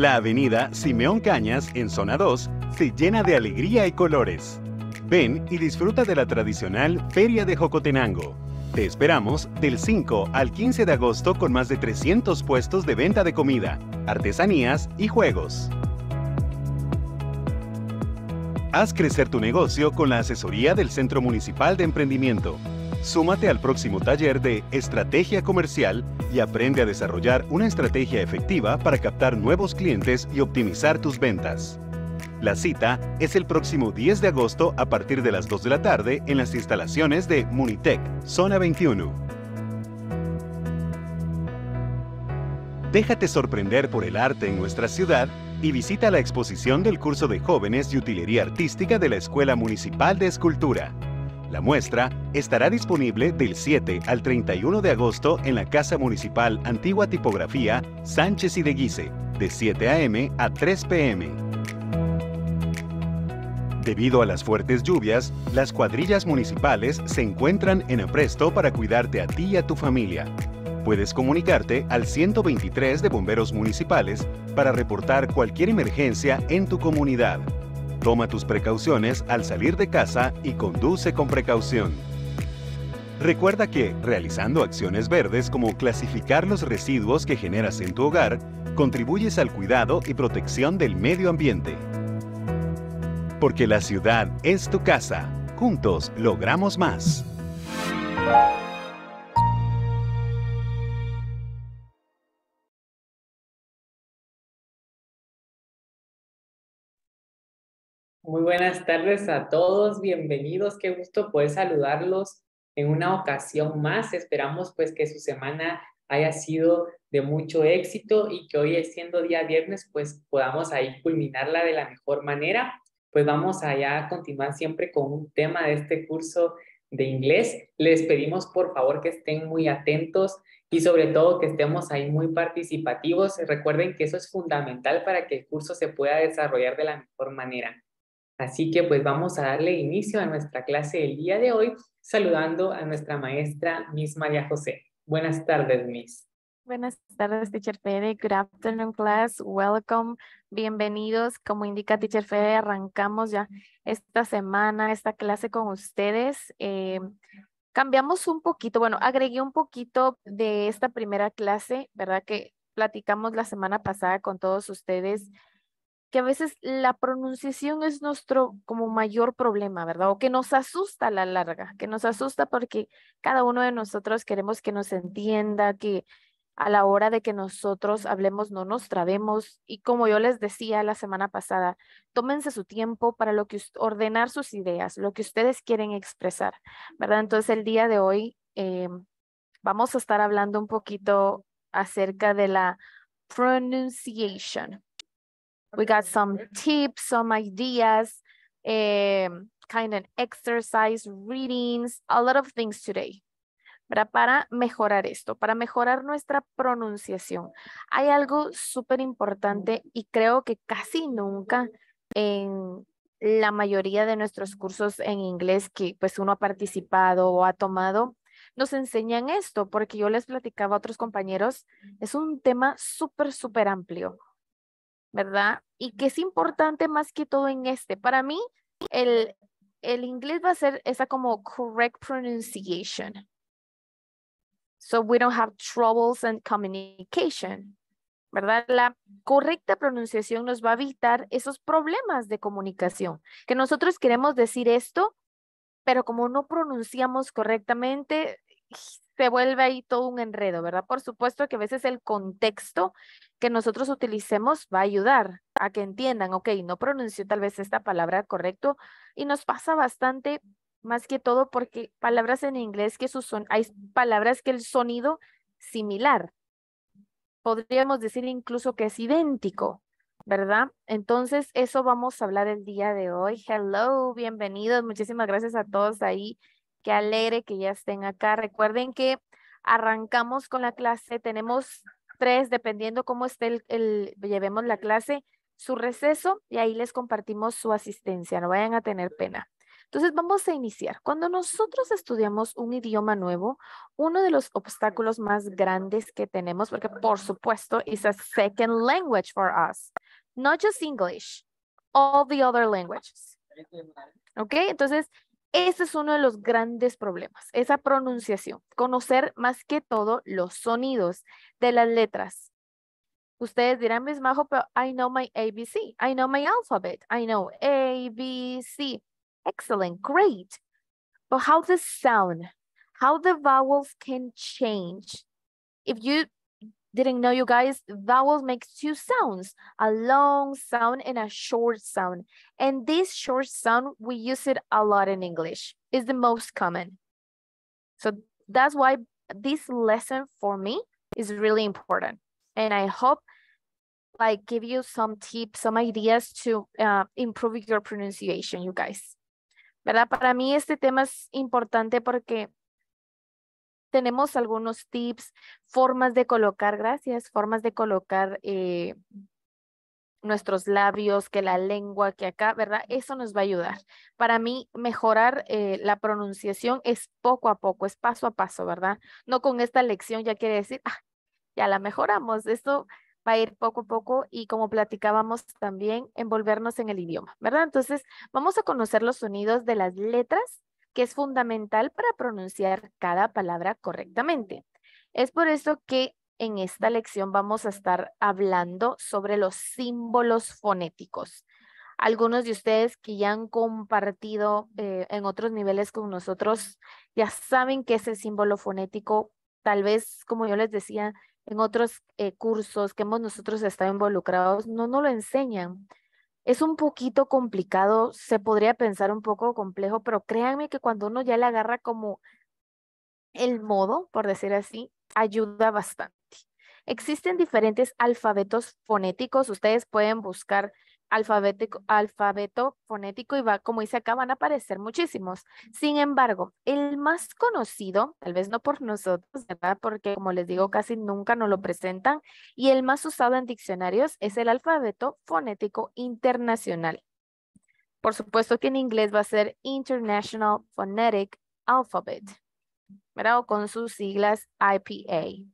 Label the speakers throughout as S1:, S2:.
S1: La avenida Simeón Cañas, en zona 2, se llena de alegría y colores. Ven y disfruta de la tradicional Feria de Jocotenango. Te esperamos del 5 al 15 de agosto con más de 300 puestos de venta de comida, artesanías y juegos. Haz crecer tu negocio con la asesoría del Centro Municipal de Emprendimiento. Súmate al próximo taller de Estrategia Comercial y aprende a desarrollar una estrategia efectiva para captar nuevos clientes y optimizar tus ventas. La cita es el próximo 10 de agosto a partir de las 2 de la tarde en las instalaciones de Munitec, Zona 21. Déjate sorprender por el arte en nuestra ciudad y visita la exposición del curso de jóvenes y utilería artística de la Escuela Municipal de Escultura. La muestra estará disponible del 7 al 31 de agosto en la Casa Municipal Antigua Tipografía Sánchez y de Guise, de 7 a.m. a 3 p.m. Debido a las fuertes lluvias, las cuadrillas municipales se encuentran en apresto para cuidarte a ti y a tu familia. Puedes comunicarte al 123 de Bomberos Municipales para reportar cualquier emergencia en tu comunidad. Toma tus precauciones al salir de casa y conduce con precaución. Recuerda que, realizando acciones verdes como clasificar los residuos que generas en tu hogar, contribuyes al cuidado y protección del medio ambiente. Porque la ciudad es tu casa. Juntos logramos más.
S2: Muy buenas tardes a todos, bienvenidos, qué gusto poder saludarlos en una ocasión más. Esperamos pues que su semana haya sido de mucho éxito y que hoy siendo día viernes pues podamos ahí culminarla de la mejor manera. Pues vamos allá a continuar siempre con un tema de este curso de inglés. Les pedimos por favor que estén muy atentos y sobre todo que estemos ahí muy participativos. Recuerden que eso es fundamental para que el curso se pueda desarrollar de la mejor manera. Así que pues vamos a darle inicio a nuestra clase del día de hoy saludando a nuestra maestra Miss María José. Buenas tardes, Miss.
S3: Buenas tardes, Teacher Fede. Good afternoon, class. Welcome. Bienvenidos. Como indica Teacher Fede, arrancamos ya esta semana, esta clase con ustedes. Eh, cambiamos un poquito, bueno, agregué un poquito de esta primera clase, ¿verdad? Que platicamos la semana pasada con todos ustedes que a veces la pronunciación es nuestro como mayor problema, ¿verdad? O que nos asusta a la larga, que nos asusta porque cada uno de nosotros queremos que nos entienda, que a la hora de que nosotros hablemos no nos trabemos. Y como yo les decía la semana pasada, tómense su tiempo para lo que ordenar sus ideas, lo que ustedes quieren expresar, ¿verdad? Entonces el día de hoy eh, vamos a estar hablando un poquito acerca de la pronunciation, We got some tips, some ideas, em, kind of exercise, readings, a lot of things today. Para mejorar esto, para mejorar nuestra pronunciación. Hay algo súper importante mm. y creo que casi nunca en la mayoría de nuestros cursos en inglés que pues uno ha participado o ha tomado, nos enseñan esto, porque yo les platicaba a otros compañeros, es un tema súper, súper amplio. ¿verdad? Y que es importante más que todo en este. Para mí, el, el inglés va a ser esa como correct pronunciation. So we don't have troubles in communication. ¿Verdad? La correcta pronunciación nos va a evitar esos problemas de comunicación. Que nosotros queremos decir esto, pero como no pronunciamos correctamente, se vuelve ahí todo un enredo, ¿verdad? Por supuesto que a veces el contexto que nosotros utilicemos va a ayudar a que entiendan, ok, no pronunció tal vez esta palabra correcto y nos pasa bastante más que todo porque palabras en inglés que su son, hay palabras que el sonido similar. Podríamos decir incluso que es idéntico, ¿verdad? Entonces, eso vamos a hablar el día de hoy. Hello, bienvenidos. Muchísimas gracias a todos ahí Qué alegre que ya estén acá. Recuerden que arrancamos con la clase. Tenemos tres, dependiendo cómo esté el, llevemos la clase, su receso y ahí les compartimos su asistencia. No vayan a tener pena. Entonces vamos a iniciar. Cuando nosotros estudiamos un idioma nuevo, uno de los obstáculos más grandes que tenemos, porque por supuesto es a second language for us, not just English, all the other languages. ¿Ok? Entonces ese es uno de los grandes problemas, esa pronunciación, conocer más que todo los sonidos de las letras. Ustedes dirán, Miss Majo, pero I know my ABC, I know my alphabet, I know ABC. B, Excellent, great. But how the sound, how the vowels can change. If you Didn't know you guys, Vowels makes two sounds, a long sound and a short sound. And this short sound, we use it a lot in English. It's the most common. So that's why this lesson for me is really important. And I hope like give you some tips, some ideas to uh, improve your pronunciation, you guys. ¿Verdad? Para mí este tema es importante porque tenemos algunos tips, formas de colocar, gracias, formas de colocar eh, nuestros labios, que la lengua, que acá, ¿verdad? Eso nos va a ayudar. Para mí, mejorar eh, la pronunciación es poco a poco, es paso a paso, ¿verdad? No con esta lección ya quiere decir, ah, ya la mejoramos. Esto va a ir poco a poco y como platicábamos también, envolvernos en el idioma, ¿verdad? Entonces, vamos a conocer los sonidos de las letras que es fundamental para pronunciar cada palabra correctamente. Es por eso que en esta lección vamos a estar hablando sobre los símbolos fonéticos. Algunos de ustedes que ya han compartido eh, en otros niveles con nosotros ya saben que es el símbolo fonético. Tal vez, como yo les decía, en otros eh, cursos que hemos nosotros estado involucrados, no nos lo enseñan es un poquito complicado, se podría pensar un poco complejo, pero créanme que cuando uno ya le agarra como el modo, por decir así, ayuda bastante. Existen diferentes alfabetos fonéticos, ustedes pueden buscar alfabético, alfabeto fonético y va, como dice acá, van a aparecer muchísimos. Sin embargo, el más conocido, tal vez no por nosotros, ¿verdad? Porque como les digo, casi nunca nos lo presentan, y el más usado en diccionarios es el alfabeto fonético internacional. Por supuesto que en inglés va a ser International Phonetic Alphabet, ¿verdad? O con sus siglas IPA.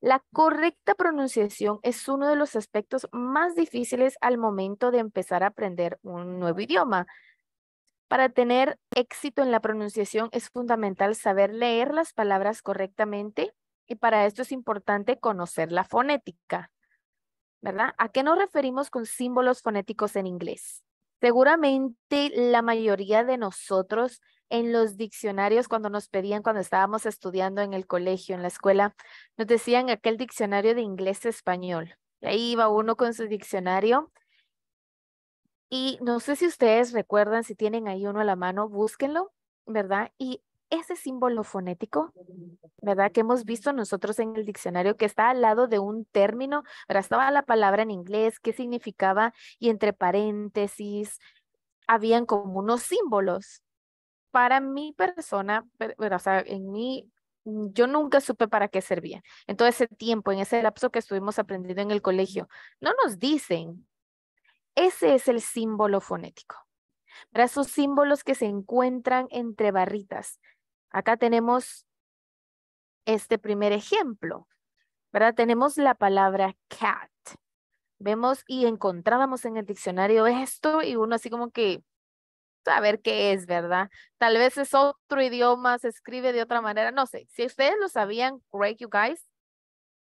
S3: La correcta pronunciación es uno de los aspectos más difíciles al momento de empezar a aprender un nuevo idioma. Para tener éxito en la pronunciación es fundamental saber leer las palabras correctamente y para esto es importante conocer la fonética. ¿Verdad? ¿A qué nos referimos con símbolos fonéticos en inglés? Seguramente la mayoría de nosotros en los diccionarios cuando nos pedían, cuando estábamos estudiando en el colegio, en la escuela, nos decían aquel diccionario de inglés-español. Ahí iba uno con su diccionario. Y no sé si ustedes recuerdan, si tienen ahí uno a la mano, búsquenlo, ¿verdad? Y ese símbolo fonético, ¿verdad? Que hemos visto nosotros en el diccionario, que está al lado de un término, ¿verdad? Estaba la palabra en inglés, qué significaba, y entre paréntesis, habían como unos símbolos, para mi persona, en mí, mm, yo nunca supe para qué servía. En todo ese tiempo, en ese lapso que estuvimos aprendiendo en el colegio, no nos dicen, ese es el símbolo fonético. Para esos símbolos que se encuentran entre barritas. Acá tenemos este primer ejemplo, ¿verdad? Tenemos la palabra cat. Vemos y encontrábamos en el diccionario esto y uno así como que, a ver qué es, ¿verdad? Tal vez es otro idioma, se escribe de otra manera, no sé. Si ustedes lo sabían, great you guys,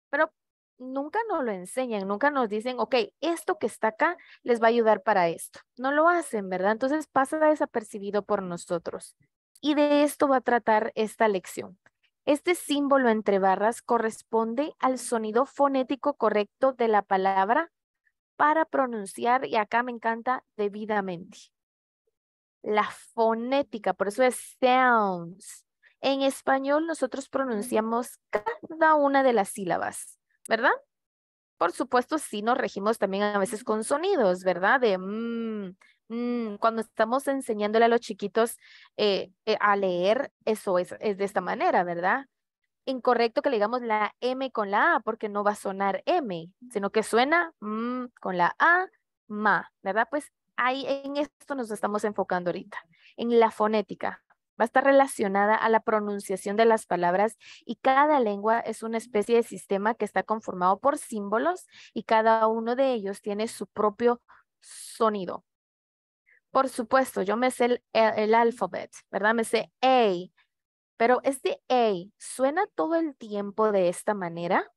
S3: pero nunca nos lo enseñan, nunca nos dicen, ok, esto que está acá les va a ayudar para esto. No lo hacen, ¿verdad? Entonces pasa desapercibido por nosotros. Y de esto va a tratar esta lección. Este símbolo entre barras corresponde al sonido fonético correcto de la palabra para pronunciar, y acá me encanta, debidamente la fonética, por eso es sounds. En español nosotros pronunciamos cada una de las sílabas, ¿verdad? Por supuesto, sí nos regimos también a veces con sonidos, ¿verdad? De mmm, mmm. cuando estamos enseñándole a los chiquitos eh, eh, a leer, eso es, es de esta manera, ¿verdad? Incorrecto que le digamos la M con la A, porque no va a sonar M, sino que suena m mm, con la A, ma, ¿verdad? Pues ahí en esto nos estamos enfocando ahorita, en la fonética. Va a estar relacionada a la pronunciación de las palabras y cada lengua es una especie de sistema que está conformado por símbolos y cada uno de ellos tiene su propio sonido. Por supuesto, yo me sé el, alfabet, ¿verdad? Me sé A, pero este A suena todo el tiempo de esta manera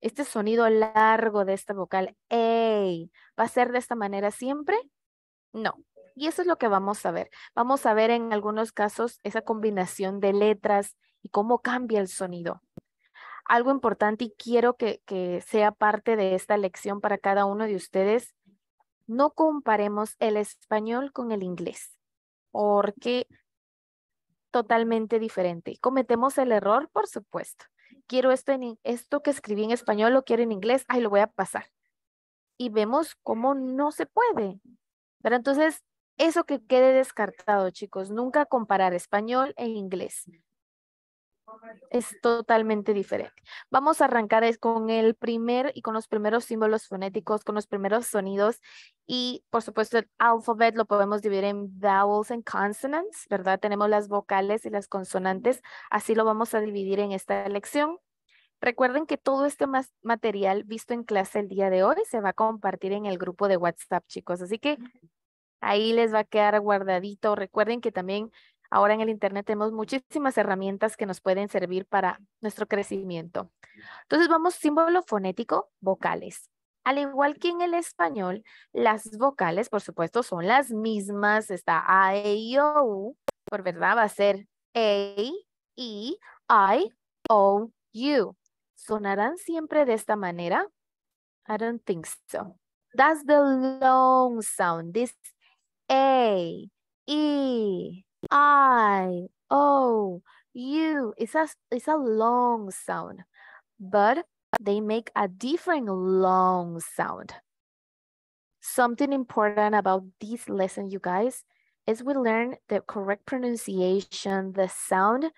S3: este sonido largo de esta vocal, A, va a ser de esta manera siempre. No. Y eso es lo que vamos a ver. Vamos a ver en algunos casos esa combinación de letras y cómo cambia el sonido. Algo importante y quiero que, sea parte de esta lección para cada uno de ustedes, no comparemos el español con el inglés, porque totalmente diferente. Cometemos el error, por supuesto. Quiero esto, en, esto que escribí en español, lo quiero en inglés, ahí lo voy a pasar. Y vemos cómo no se puede. Pero entonces, eso que quede descartado, chicos, nunca comparar español e inglés. Es totalmente diferente. Vamos a arrancar con el primer y con los primeros símbolos fonéticos, con los primeros sonidos y por supuesto el alfabeto lo podemos dividir en vowels and consonants, ¿verdad? Tenemos las vocales y las consonantes, así lo vamos a dividir en esta lección. Recuerden que todo este material visto en clase el día de hoy se va a compartir en el grupo de WhatsApp, chicos. Así que ahí les va a quedar guardadito. Recuerden que también ahora en el Internet tenemos muchísimas herramientas que nos pueden servir para nuestro crecimiento. Entonces vamos símbolo fonético, vocales. Al igual que en el español, las vocales, por supuesto, son las mismas. Está A, I, e O, U. Por verdad va a ser A, E, I, O, U. ¿Sonarán siempre de esta manera? I don't think so. That's the long sound. This A, E, I, O, U. It's a, it's a long sound, but they make a different long sound. Something important about this lesson, you guys, is we learn the correct pronunciation, the sound,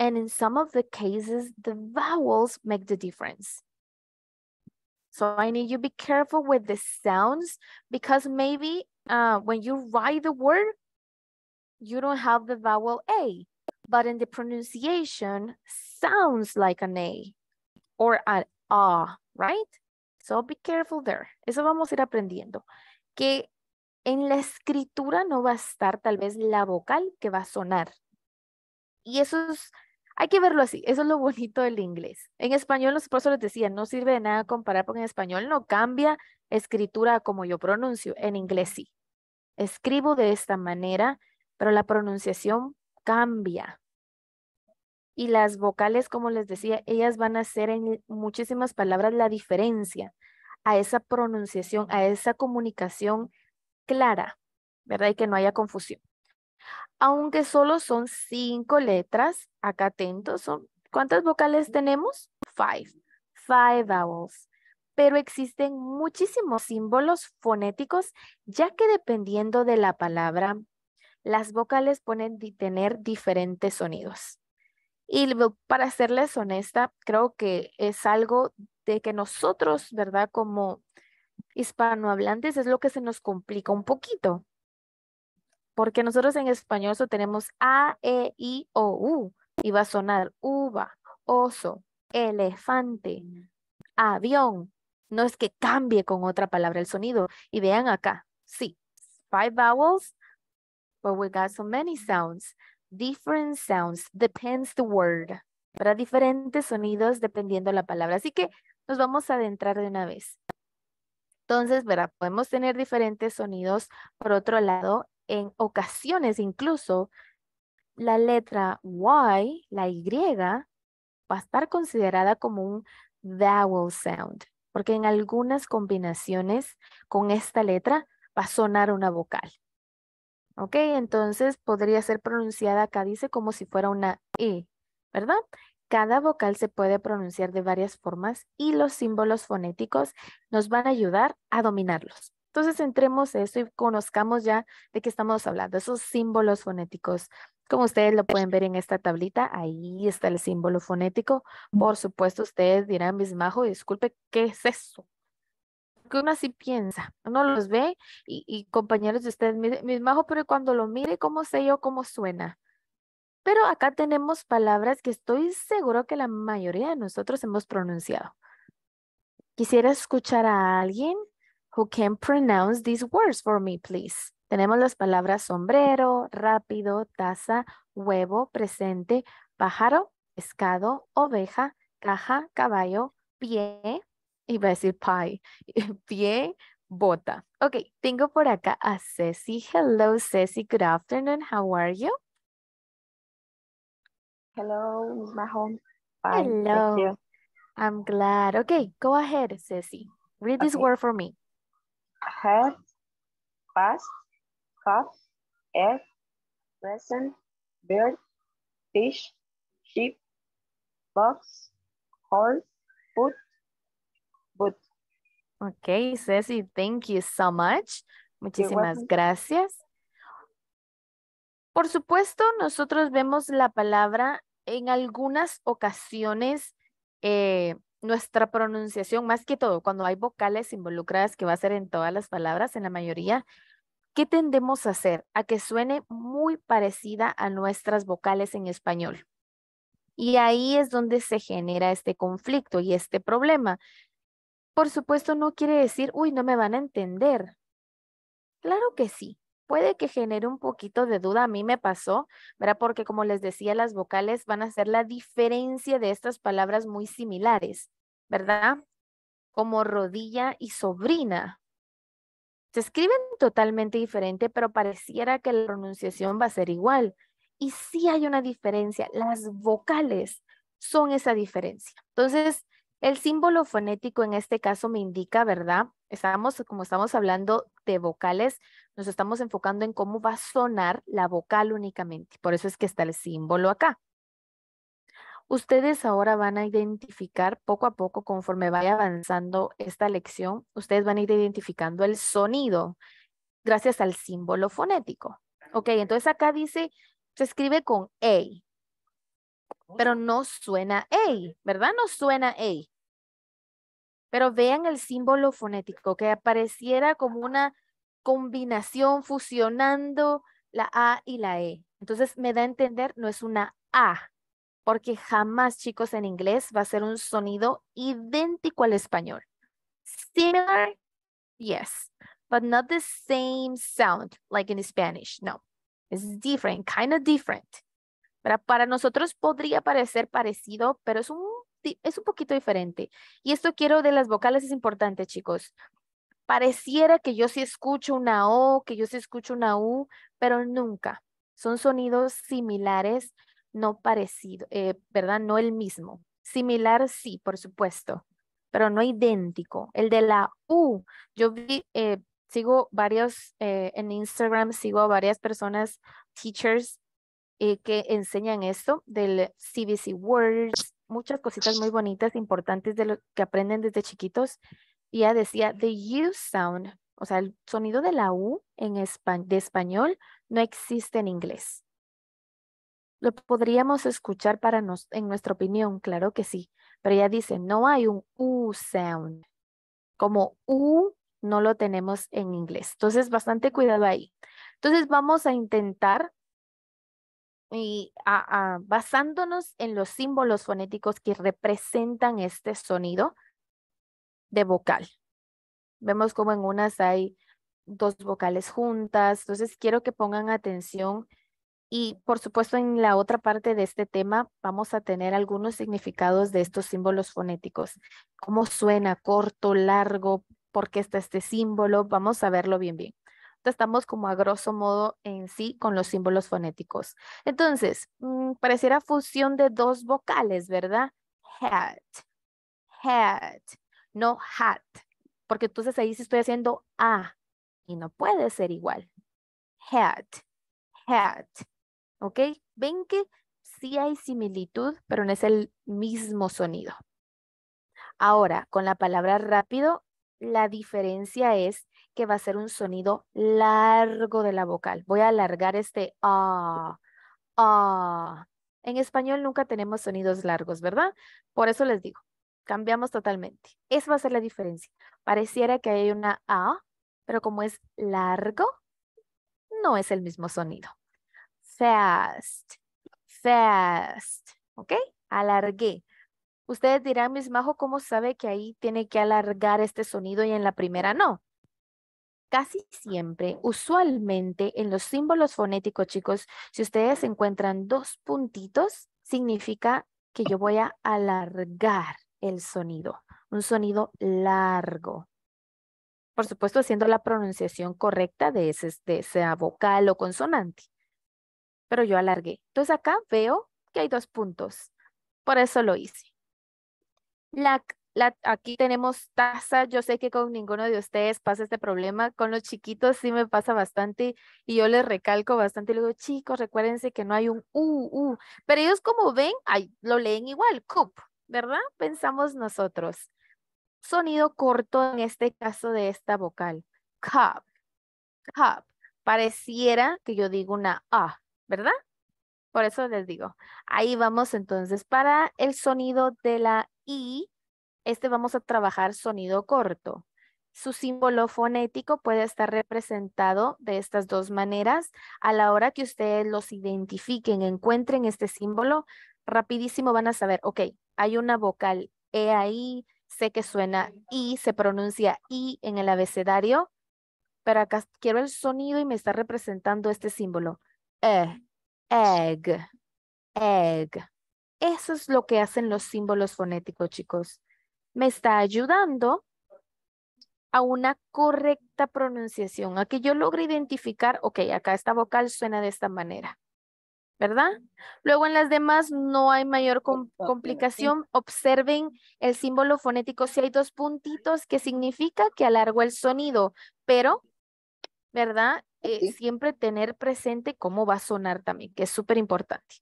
S3: and in some of the cases, the vowels make the difference. So I need you be careful with the sounds because maybe uh, when you write the word, you don't have the vowel A, but in the pronunciation sounds like an A or an A, right? So be careful there. Eso vamos a ir aprendiendo. Que en la escritura no va a estar tal vez la vocal que va a sonar. Y eso es Hay que verlo así, eso es lo bonito del inglés. En español, los profesores les decían, no sirve de nada comparar porque en español no cambia escritura como yo pronuncio, en inglés sí. Escribo de esta manera, pero la pronunciación cambia. Y las vocales, como les decía, ellas van a hacer en muchísimas palabras la diferencia a esa pronunciación, a esa comunicación clara, ¿verdad? Y que no haya confusión aunque solo son cinco letras, acá atentos, son, ¿cuántas vocales tenemos? Five, five vowels. Pero existen muchísimos símbolos fonéticos, ya que dependiendo de la palabra, las vocales pueden tener diferentes sonidos. Y para serles honesta, creo que es algo de que nosotros, ¿verdad? Como hispanohablantes es lo que se nos complica un poquito, porque nosotros en español solo tenemos A, E, I, O, U. Y va a sonar uva, oso, elefante, avión. No es que cambie con otra palabra el sonido. Y vean acá, sí, five vowels, but we got so many sounds. Different sounds, depends the word. Para diferentes sonidos dependiendo la palabra. Así que nos vamos a adentrar de una vez. Entonces, verá, Podemos tener diferentes sonidos. Por otro lado, en ocasiones incluso la letra Y, la Y, va a estar considerada como un vowel sound, porque en algunas combinaciones con esta letra va a sonar una vocal. ¿Ok? Entonces podría ser pronunciada acá, dice, como si fuera una E, ¿verdad? Cada vocal se puede pronunciar de varias formas y los símbolos fonéticos nos van a ayudar a dominarlos. Entonces entremos a eso y conozcamos ya de qué estamos hablando, esos símbolos fonéticos. Como ustedes lo pueden ver en esta tablita, ahí está el símbolo fonético. Por supuesto, ustedes dirán, mis majo, disculpe, ¿qué es eso? que uno así piensa, uno los ve y, compañeros de ustedes, mis, mis majos, pero cuando lo mire, ¿cómo sé yo cómo suena? Pero acá tenemos palabras que estoy seguro que la mayoría de nosotros hemos pronunciado. Quisiera escuchar a alguien who can pronounce these words for me, please. Tenemos las palabras sombrero, rápido, taza, huevo, presente, pájaro, pescado, oveja, caja, caballo, pie, va a decir pie, pie, bota. Ok, tengo por acá a Ceci. Hello, Ceci. Good afternoon. How are you? Hello, my home. Hello. I'm glad. Okay, go ahead, Ceci. Read this word for me. Head,
S2: past, cup, egg, present, bird, fish,
S3: sheep, box, horse, foot, boot. Okay, Ceci, thank you so much. Muchísimas gracias. Por supuesto, nosotros vemos la palabra en algunas ocasiones eh, nuestra pronunciación, más que todo, cuando hay vocales involucradas, que va a ser en todas las palabras, en la mayoría, ¿qué tendemos a hacer? A que suene muy parecida a nuestras vocales en español. Y ahí es donde se genera este conflicto y este problema. Por supuesto, no quiere decir, uy, no me van a entender. Claro que sí puede que genere un poquito de duda, a mí me pasó, ¿verdad? Porque como les decía, las vocales van a ser la diferencia de estas palabras muy similares, ¿verdad? Como rodilla y sobrina. Se escriben totalmente diferente, pero pareciera que la pronunciación va a ser igual. Y sí hay una diferencia, las vocales son esa diferencia. Entonces, el símbolo fonético en este caso me indica, ¿verdad? Estamos, como estamos hablando de vocales, nos estamos enfocando en cómo va a sonar la vocal únicamente. Por eso es que está el símbolo acá. Ustedes ahora van a identificar poco a poco, conforme vaya avanzando esta lección, ustedes van a ir identificando el sonido gracias al símbolo fonético. Ok, entonces acá dice, se escribe con A, pero no suena A, ¿verdad? No suena A pero vean el símbolo fonético, que apareciera como una combinación fusionando la A y la E. Entonces me da a entender, no es una A, porque jamás, chicos, en inglés va a ser un sonido idéntico al español. Similar, yes, but not the same sound like in Spanish, no. It's different, kind of different. Para, para nosotros podría parecer parecido, pero es un es un poquito diferente. Y esto quiero de las vocales, es importante, chicos. Pareciera que yo sí escucho una O, que yo sí escucho una U, pero nunca. Son sonidos similares, no parecido, eh, ¿verdad? No el mismo. Similar sí, por supuesto, pero no idéntico. El de la U, yo vi, eh, sigo varios eh, en Instagram, sigo a varias personas, teachers, que enseñan esto del CBC Words, muchas cositas muy bonitas, importantes de lo que aprenden desde chiquitos. Y ella decía, the U sound, o sea, el sonido de la U en de español no existe en inglés. Lo podríamos escuchar para en nuestra opinión, claro que sí, pero ella dice, no hay un U sound. Como U no lo tenemos en inglés. Entonces, bastante cuidado ahí. Entonces, vamos a intentar y basándonos en los símbolos fonéticos que representan este sonido de vocal. Vemos como en unas hay dos vocales juntas, entonces quiero que pongan atención y por supuesto en la otra parte de este tema vamos a tener algunos significados de estos símbolos fonéticos. ¿Cómo suena? ¿Corto? ¿Largo? ¿Por qué está este símbolo? Vamos a verlo bien bien estamos como a grosso modo en sí con los símbolos fonéticos. Entonces, mm, pareciera fusión de dos vocales, ¿verdad? Hat, hat, no hat, porque entonces ahí sí estoy haciendo A ah, y no puede ser igual. Hat, hat, ¿ok? Ven que sí hay similitud, pero no es el mismo sonido. Ahora, con la palabra rápido, la diferencia es que va a ser un sonido largo de la vocal. Voy a alargar este ah, ah. En español nunca tenemos sonidos largos, ¿verdad? Por eso les digo, cambiamos totalmente. Esa va a ser la diferencia. Pareciera que hay una A, pero como es largo, no es el mismo sonido. Fast, fast, ¿ok? Alargué. Ustedes dirán, mis majo, ¿cómo sabe que ahí tiene que alargar este sonido y en la primera no? casi siempre, usualmente en los símbolos fonéticos, chicos, si ustedes encuentran dos puntitos, significa que yo voy a alargar el sonido, un sonido largo. Por supuesto, haciendo la pronunciación correcta de, ese, de vocal o consonante. Pero yo alargué. Entonces acá veo que hay dos puntos. Por eso lo hice. La aquí tenemos taza. Yo sé que con ninguno de ustedes pasa este problema. Con los chiquitos sí me pasa bastante y yo les recalco bastante. Le digo, chicos, recuérdense que no hay un U, u, Pero ellos como ven, lo leen igual, cup, ¿verdad? Pensamos nosotros. Sonido corto en este caso de esta vocal. Cup, cup. Pareciera que yo digo una A, ¿verdad? Por eso les digo. Ahí vamos entonces para el sonido de la I este vamos a trabajar sonido corto. Su símbolo fonético puede estar representado de estas dos maneras. A la hora que ustedes los identifiquen, encuentren este símbolo, rapidísimo van a saber, ok, hay una vocal E ahí, sé que suena I, se pronuncia I en el abecedario, pero acá quiero el sonido y me está representando este símbolo. E, egg, egg. Eso es lo que hacen los símbolos fonéticos, chicos me está ayudando a una correcta pronunciación, a que yo logre identificar, ok, acá esta vocal suena de esta manera, ¿verdad? Luego en las demás no hay mayor complicación. Observen el símbolo fonético, si hay dos puntitos, que significa que alargo el sonido, pero, ¿verdad? Eh, siempre tener presente cómo va a sonar también, que es súper importante.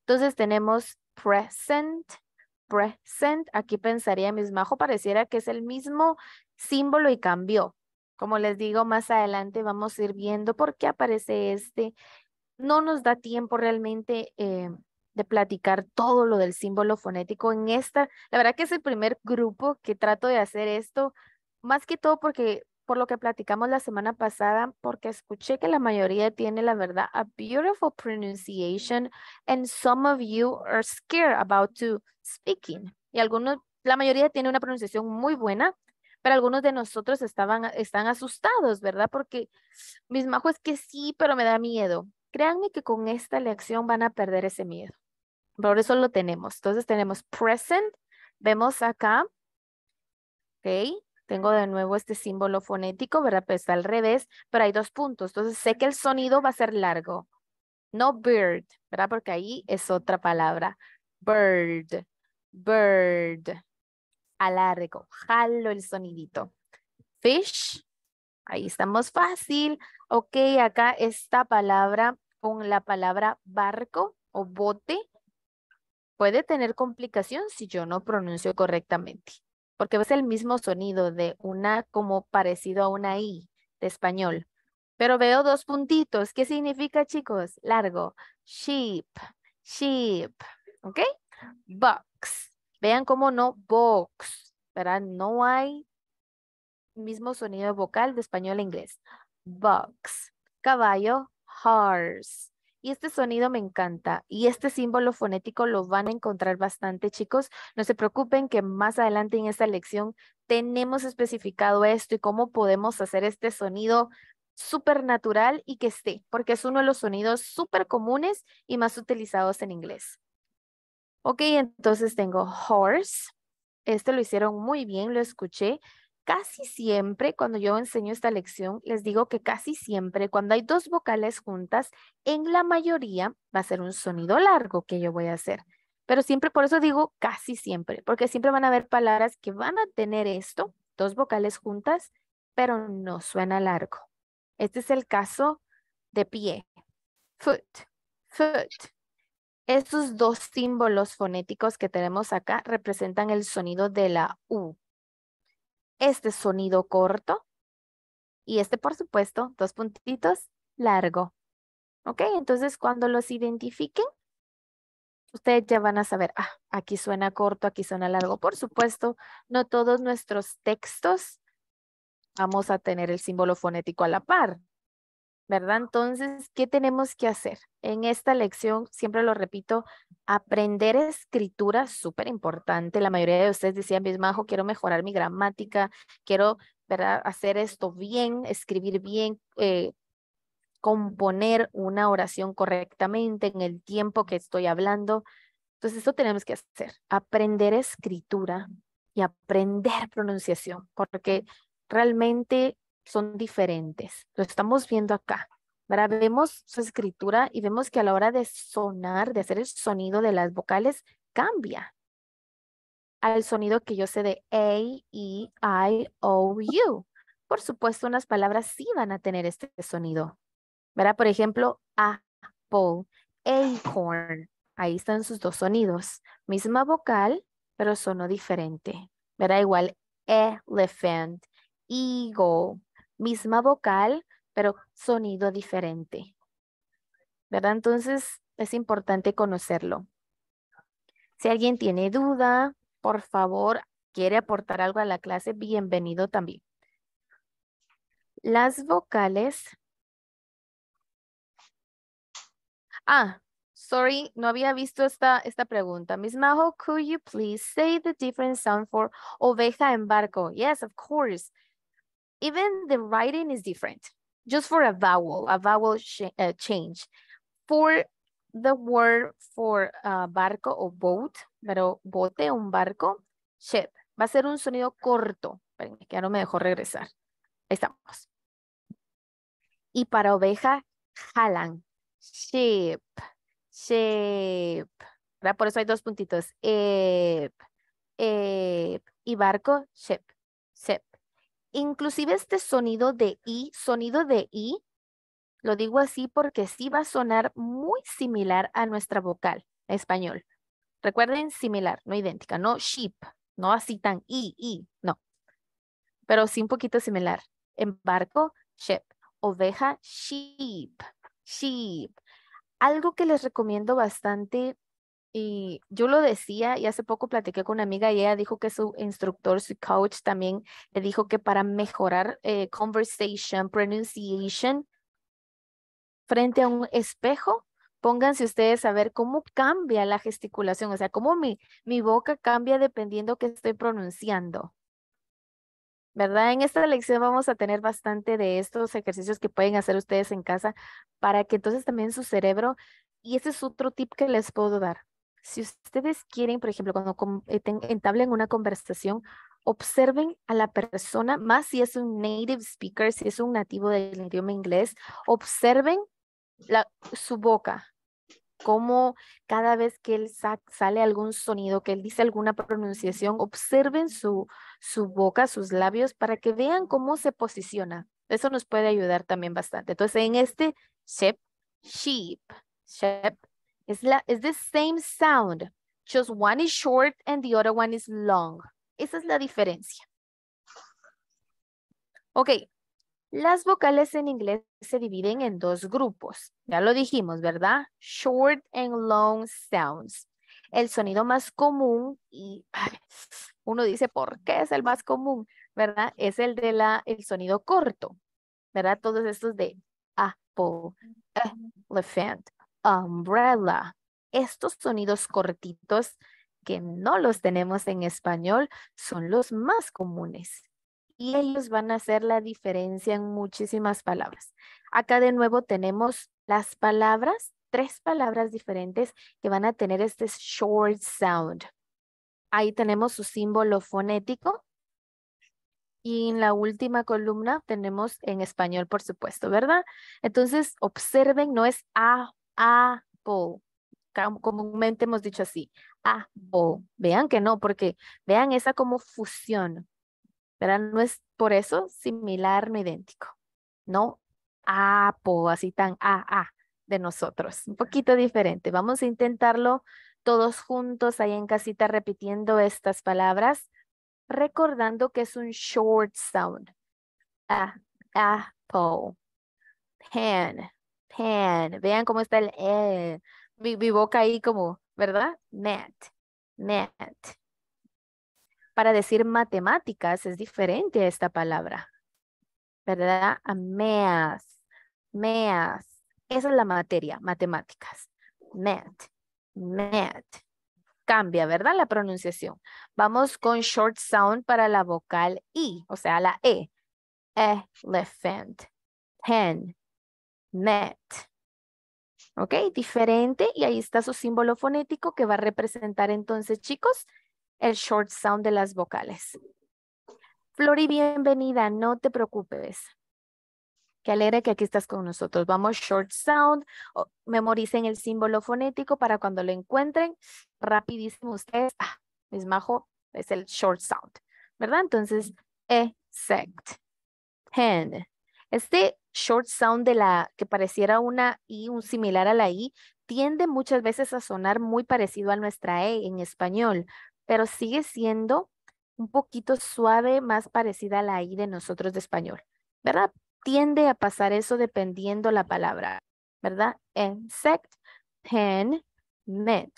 S3: Entonces tenemos present, present, aquí pensaría mismajo, pareciera que es el mismo símbolo y cambió. Como les digo, más adelante vamos a ir viendo por qué aparece este. No nos da tiempo realmente eh, de platicar todo lo del símbolo fonético en esta. La verdad que es el primer grupo que trato de hacer esto, más que todo porque por lo que platicamos la semana pasada, porque escuché que la mayoría tiene la verdad a beautiful pronunciation and some of you are scared about to speaking. Y algunos, la mayoría tiene una pronunciación muy buena, pero algunos de nosotros estaban, están asustados, ¿verdad? Porque mis majos es que sí, pero me da miedo. Créanme que con esta lección van a perder ese miedo. Por eso lo tenemos. Entonces tenemos present, vemos acá, ¿ok? Tengo de nuevo este símbolo fonético, ¿verdad? Pues está al revés, pero hay dos puntos. Entonces sé que el sonido va a ser largo. No bird, ¿verdad? Porque ahí es otra palabra. Bird, bird. Alargo, jalo el sonidito. Fish, ahí estamos fácil. Ok, acá esta palabra con la palabra barco o bote puede tener complicación si yo no pronuncio correctamente porque es el mismo sonido de una como parecido a una I de español. Pero veo dos puntitos. ¿Qué significa, chicos? Largo. Sheep, sheep, ¿ok? Box. Vean cómo no, box, ¿verdad? No hay mismo sonido vocal de español a inglés. Box. Caballo, horse. Y este sonido me encanta. Y este símbolo fonético lo van a encontrar bastante, chicos. No se preocupen que más adelante en esta lección tenemos especificado esto y cómo podemos hacer este sonido súper natural y que esté, porque es uno de los sonidos súper comunes y más utilizados en inglés. Ok, entonces tengo horse. Este lo hicieron muy bien, lo escuché. Casi siempre, cuando yo enseño esta lección, les digo que casi siempre, cuando hay dos vocales juntas, en la mayoría va a ser un sonido largo que yo voy a hacer. Pero siempre, por eso digo casi siempre, porque siempre van a haber palabras que van a tener esto, dos vocales juntas, pero no suena largo. Este es el caso de pie. Foot, foot. Estos dos símbolos fonéticos que tenemos acá representan el sonido de la U este sonido corto y este, por supuesto, dos puntitos largo. ¿Ok? Entonces, cuando los identifiquen, ustedes ya van a saber, ah, aquí suena corto, aquí suena largo. Por supuesto, no todos nuestros textos vamos a tener el símbolo fonético a la par. ¿verdad? Entonces, ¿qué tenemos que hacer? En esta lección, siempre lo repito, aprender escritura, súper importante. La mayoría de ustedes decían, mis majo quiero mejorar mi gramática, quiero ¿verdad? hacer esto bien, escribir bien, eh, componer una oración correctamente en el tiempo que estoy hablando. Entonces, esto tenemos que hacer, aprender escritura y aprender pronunciación, porque realmente son diferentes. Lo estamos viendo acá. verá Vemos su escritura y vemos que a la hora de sonar, de hacer el sonido de las vocales, cambia al sonido que yo sé de A, E, I, O, U. Por supuesto, unas palabras sí van a tener este sonido. Verá, Por ejemplo, apple, acorn. Ahí están sus dos sonidos. Misma vocal, pero sonó diferente. Verá Igual, elephant, eagle, misma vocal, pero sonido diferente. ¿Verdad? Entonces es importante conocerlo. Si alguien tiene duda, por favor, quiere aportar algo a la clase, bienvenido también. Las vocales. Ah, sorry, no había visto esta, esta pregunta. Miss Maho, could you please say the different sound for oveja en barco? Yes, of course. Even the writing is different. Just for a vowel, a vowel eh, change. For the word for barco o boat, pero bote, un barco, ship. Va a ser un sonido corto. Espérenme, que ya no me dejó regresar. Ahí estamos. Y para oveja, jalan. Ship, ship. Por eso hay dos puntitos. Ep, ep. Y barco, ship. Inclusive este sonido de I, sonido de I, lo digo así porque sí va a sonar muy similar a nuestra vocal español. Recuerden, similar, no idéntica, no sheep, no así tan I, I, no. Pero sí un poquito similar. En barco, Oveja, sheep, sheep. Algo que les recomiendo bastante y yo lo decía y hace poco platiqué con una amiga y ella dijo que su instructor, su coach también le dijo que para mejorar eh, conversation, pronunciation, frente a un espejo, pónganse ustedes a ver cómo cambia la gesticulación, o sea, cómo mi, mi boca cambia dependiendo que estoy pronunciando. ¿Verdad? En esta lección vamos a tener bastante de estos ejercicios que pueden hacer ustedes en casa para que entonces también su cerebro, y ese es otro tip que les puedo dar, si ustedes quieren, por ejemplo, cuando eh, entablen una conversación, observen a la persona, más si es un native speaker, si es un nativo del idioma inglés, observen su boca, cómo cada vez que él sale algún sonido, que él dice alguna pronunciación, observen su, su boca, sus labios, para que vean cómo se posiciona. Eso nos puede ayudar también bastante. Entonces, en este sheep sheep, It's, la, the same sound, just one is short and the other one is long. Esa es la diferencia. Ok, las vocales en inglés se dividen en dos grupos. Ya lo dijimos, ¿verdad? Short and long sounds. El sonido más común, y uno dice, ¿por qué es el más común? ¿Verdad? Es el de la, el sonido corto, ¿verdad? Todos estos de a-po-le-fant. Ah, eh, umbrella. Estos sonidos cortitos que no los tenemos en español son los más comunes y ellos van a hacer la diferencia en muchísimas palabras. Acá de nuevo tenemos las palabras, tres palabras diferentes que van a tener este short sound. Ahí tenemos su símbolo fonético. Y en la última columna tenemos en español, por supuesto, ¿verdad? Entonces, observen, no es A apple. Comúnmente hemos dicho así, apple. Vean que no, porque vean esa como fusión. ¿Verdad? No es por eso similar, no idéntico. No, apple, así tan a, a de nosotros. Un poquito diferente. Vamos a intentarlo todos juntos ahí en casita repitiendo estas palabras, recordando que es un short sound. a apple, pan, Vean cómo está el E. mi, boca ahí como, ¿verdad? Net, Para decir matemáticas es diferente a esta palabra, ¿verdad? A math, Esa es la materia, matemáticas. MET. net. Cambia, ¿verdad? La pronunciación. Vamos con short sound para la vocal I, o sea, la E. Elephant, pen, Net, ¿Ok? Diferente y ahí está su símbolo fonético que va a representar entonces, chicos, el short sound de las vocales. Flori, bienvenida, no te preocupes. Qué alegre que aquí estás con nosotros. Vamos, short sound, memoricen el símbolo fonético para cuando lo encuentren, rapidísimo ustedes, ah, mis majo, es el short sound, ¿verdad? Entonces, exact, hand. Este short sound de la que pareciera una I, un similar a la I, tiende muchas veces a sonar muy parecido a nuestra E en español, pero sigue siendo un poquito suave, más parecida a la I de nosotros de español, ¿verdad? Tiende a pasar eso dependiendo la palabra, ¿verdad? sect, pen, met.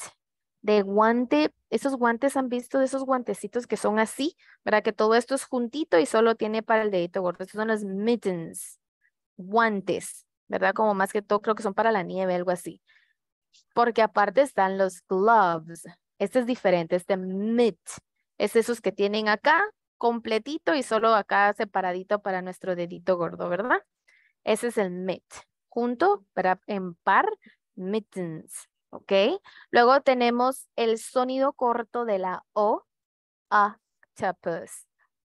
S3: De guante, esos guantes han visto de esos guantecitos que son así, ¿verdad? Que todo esto es juntito y solo tiene para el dedito gordo. Estos son los mittens guantes, ¿verdad? Como más que todo creo que son para la nieve, algo así. Porque aparte están los gloves. Este es diferente, este mitt. Es esos que tienen acá completito y solo acá separadito para nuestro dedito gordo, ¿verdad? Ese es el mitt. Junto, para en par, mittens, ¿ok? Luego tenemos el sonido corto de la O, a octopus,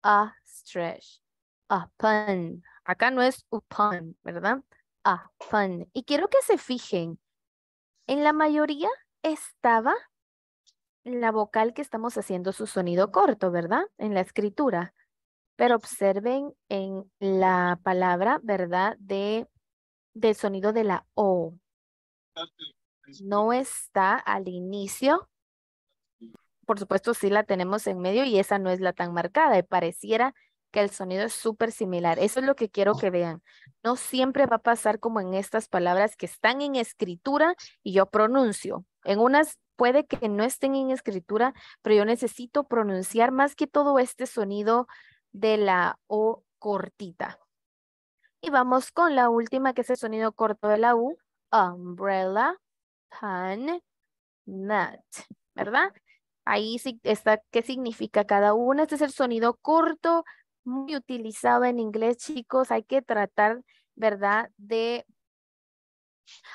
S3: a stretch, a pun, Acá no es upon, ¿verdad? Ah, fun. Y quiero que se fijen, en la mayoría estaba la vocal que estamos haciendo su sonido corto, ¿verdad? En la escritura. Pero observen en la palabra, ¿verdad? De, del sonido de la O. No está al inicio. Por supuesto, sí la tenemos en medio y esa no es la tan marcada. Y pareciera el sonido es súper similar. Eso es lo que quiero que vean. No siempre va a pasar como en estas palabras que están en escritura y yo pronuncio. En unas puede que no estén en escritura, pero yo necesito pronunciar más que todo este sonido de la O cortita. Y vamos con la última, que es el sonido corto de la U. Umbrella, pan, nut. ¿Verdad? Ahí está qué significa cada una. Este es el sonido corto muy utilizado en inglés, chicos. Hay que tratar, ¿verdad? De...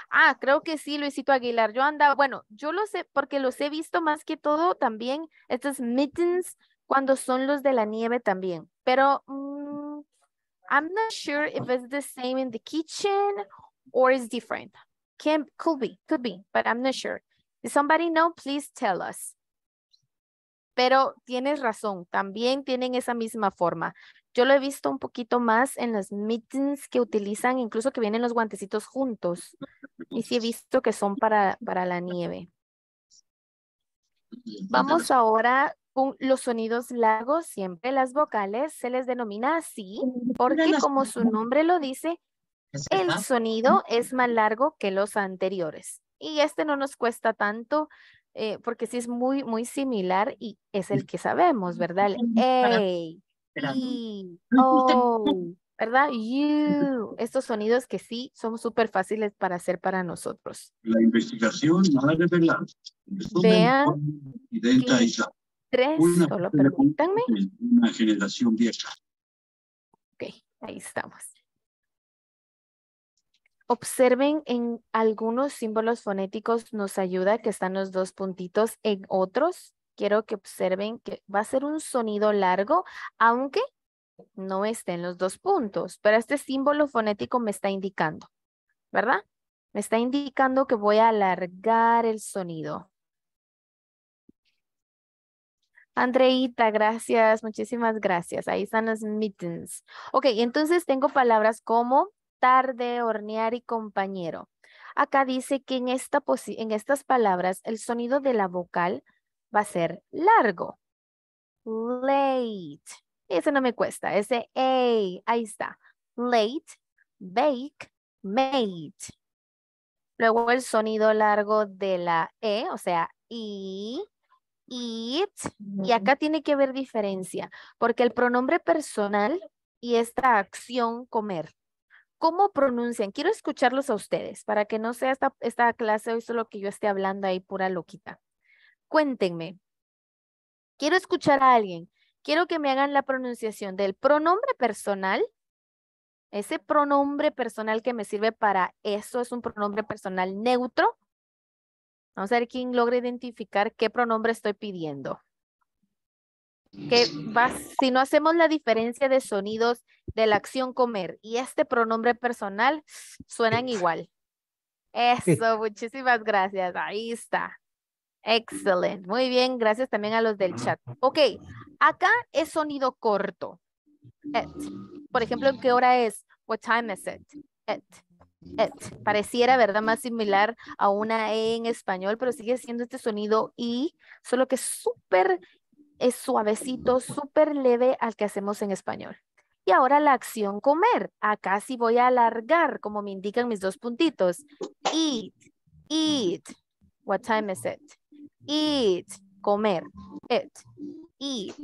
S3: Ah, creo que sí, Luisito Aguilar. Yo andaba, bueno, yo lo sé porque los he visto más que todo también, estos mittens cuando son los de la nieve también. Pero mm, I'm not sure if it's the same in the kitchen or it's different. Can, could be, could be, but I'm not sure. If somebody know, please tell us pero tienes razón, también tienen esa misma forma. Yo lo he visto un poquito más en los mittens que utilizan, incluso que vienen los guantecitos juntos. Y sí he visto que son para, para la nieve. Vamos ahora con los sonidos largos, siempre las vocales se les denomina así, porque como su nombre lo dice, el sonido es más largo que los anteriores. Y este no nos cuesta tanto eh, porque sí es muy, muy similar y es el que sabemos, ¿verdad? El oh", ¿verdad? You. Estos sonidos que sí son súper fáciles para hacer para nosotros.
S2: La investigación no ha revelado.
S3: Vean. Tres,
S2: solo permítanme. Una generación vieja.
S3: Ok, ahí estamos. Observen en algunos símbolos fonéticos nos ayuda que están los dos puntitos. En otros, quiero que observen que va a ser un sonido largo, aunque no estén los dos puntos. Pero este símbolo fonético me está indicando, ¿verdad? Me está indicando que voy a alargar el sonido. Andreita, gracias, muchísimas gracias. Ahí están los mittens. Ok, entonces tengo palabras como tarde, hornear y compañero. Acá dice que en, esta en estas palabras el sonido de la vocal va a ser largo. Late. Ese no me cuesta. Ese A. Ahí está. Late, bake, mate. Luego el sonido largo de la E, o sea, I, Y acá tiene que haber diferencia, porque el pronombre personal y esta acción comer ¿Cómo pronuncian? Quiero escucharlos a ustedes para que no sea esta, clase hoy solo que yo esté hablando ahí pura loquita. Cuéntenme. Quiero escuchar a alguien. Quiero que me hagan la pronunciación del pronombre personal. Ese pronombre personal que me sirve para eso es un pronombre personal neutro. Vamos a ver quién logra identificar qué pronombre estoy pidiendo que si no hacemos la diferencia de sonidos de la acción comer y este pronombre personal, suenan igual. Eso, muchísimas gracias. Ahí está. Excelente. Muy bien, gracias también a los del ah. chat. Ok, acá es sonido corto. Por ejemplo, ¿qué hora es? What time is it? Pareciera, ¿verdad? Más similar a una E en español, pero sigue siendo este sonido I, solo que es súper es suavecito, súper leve al que hacemos en español. Y ahora la acción comer. Acá sí voy a alargar, como me indican mis dos puntitos. Eat, eat. What time is it? Eat, comer. Eat, eat,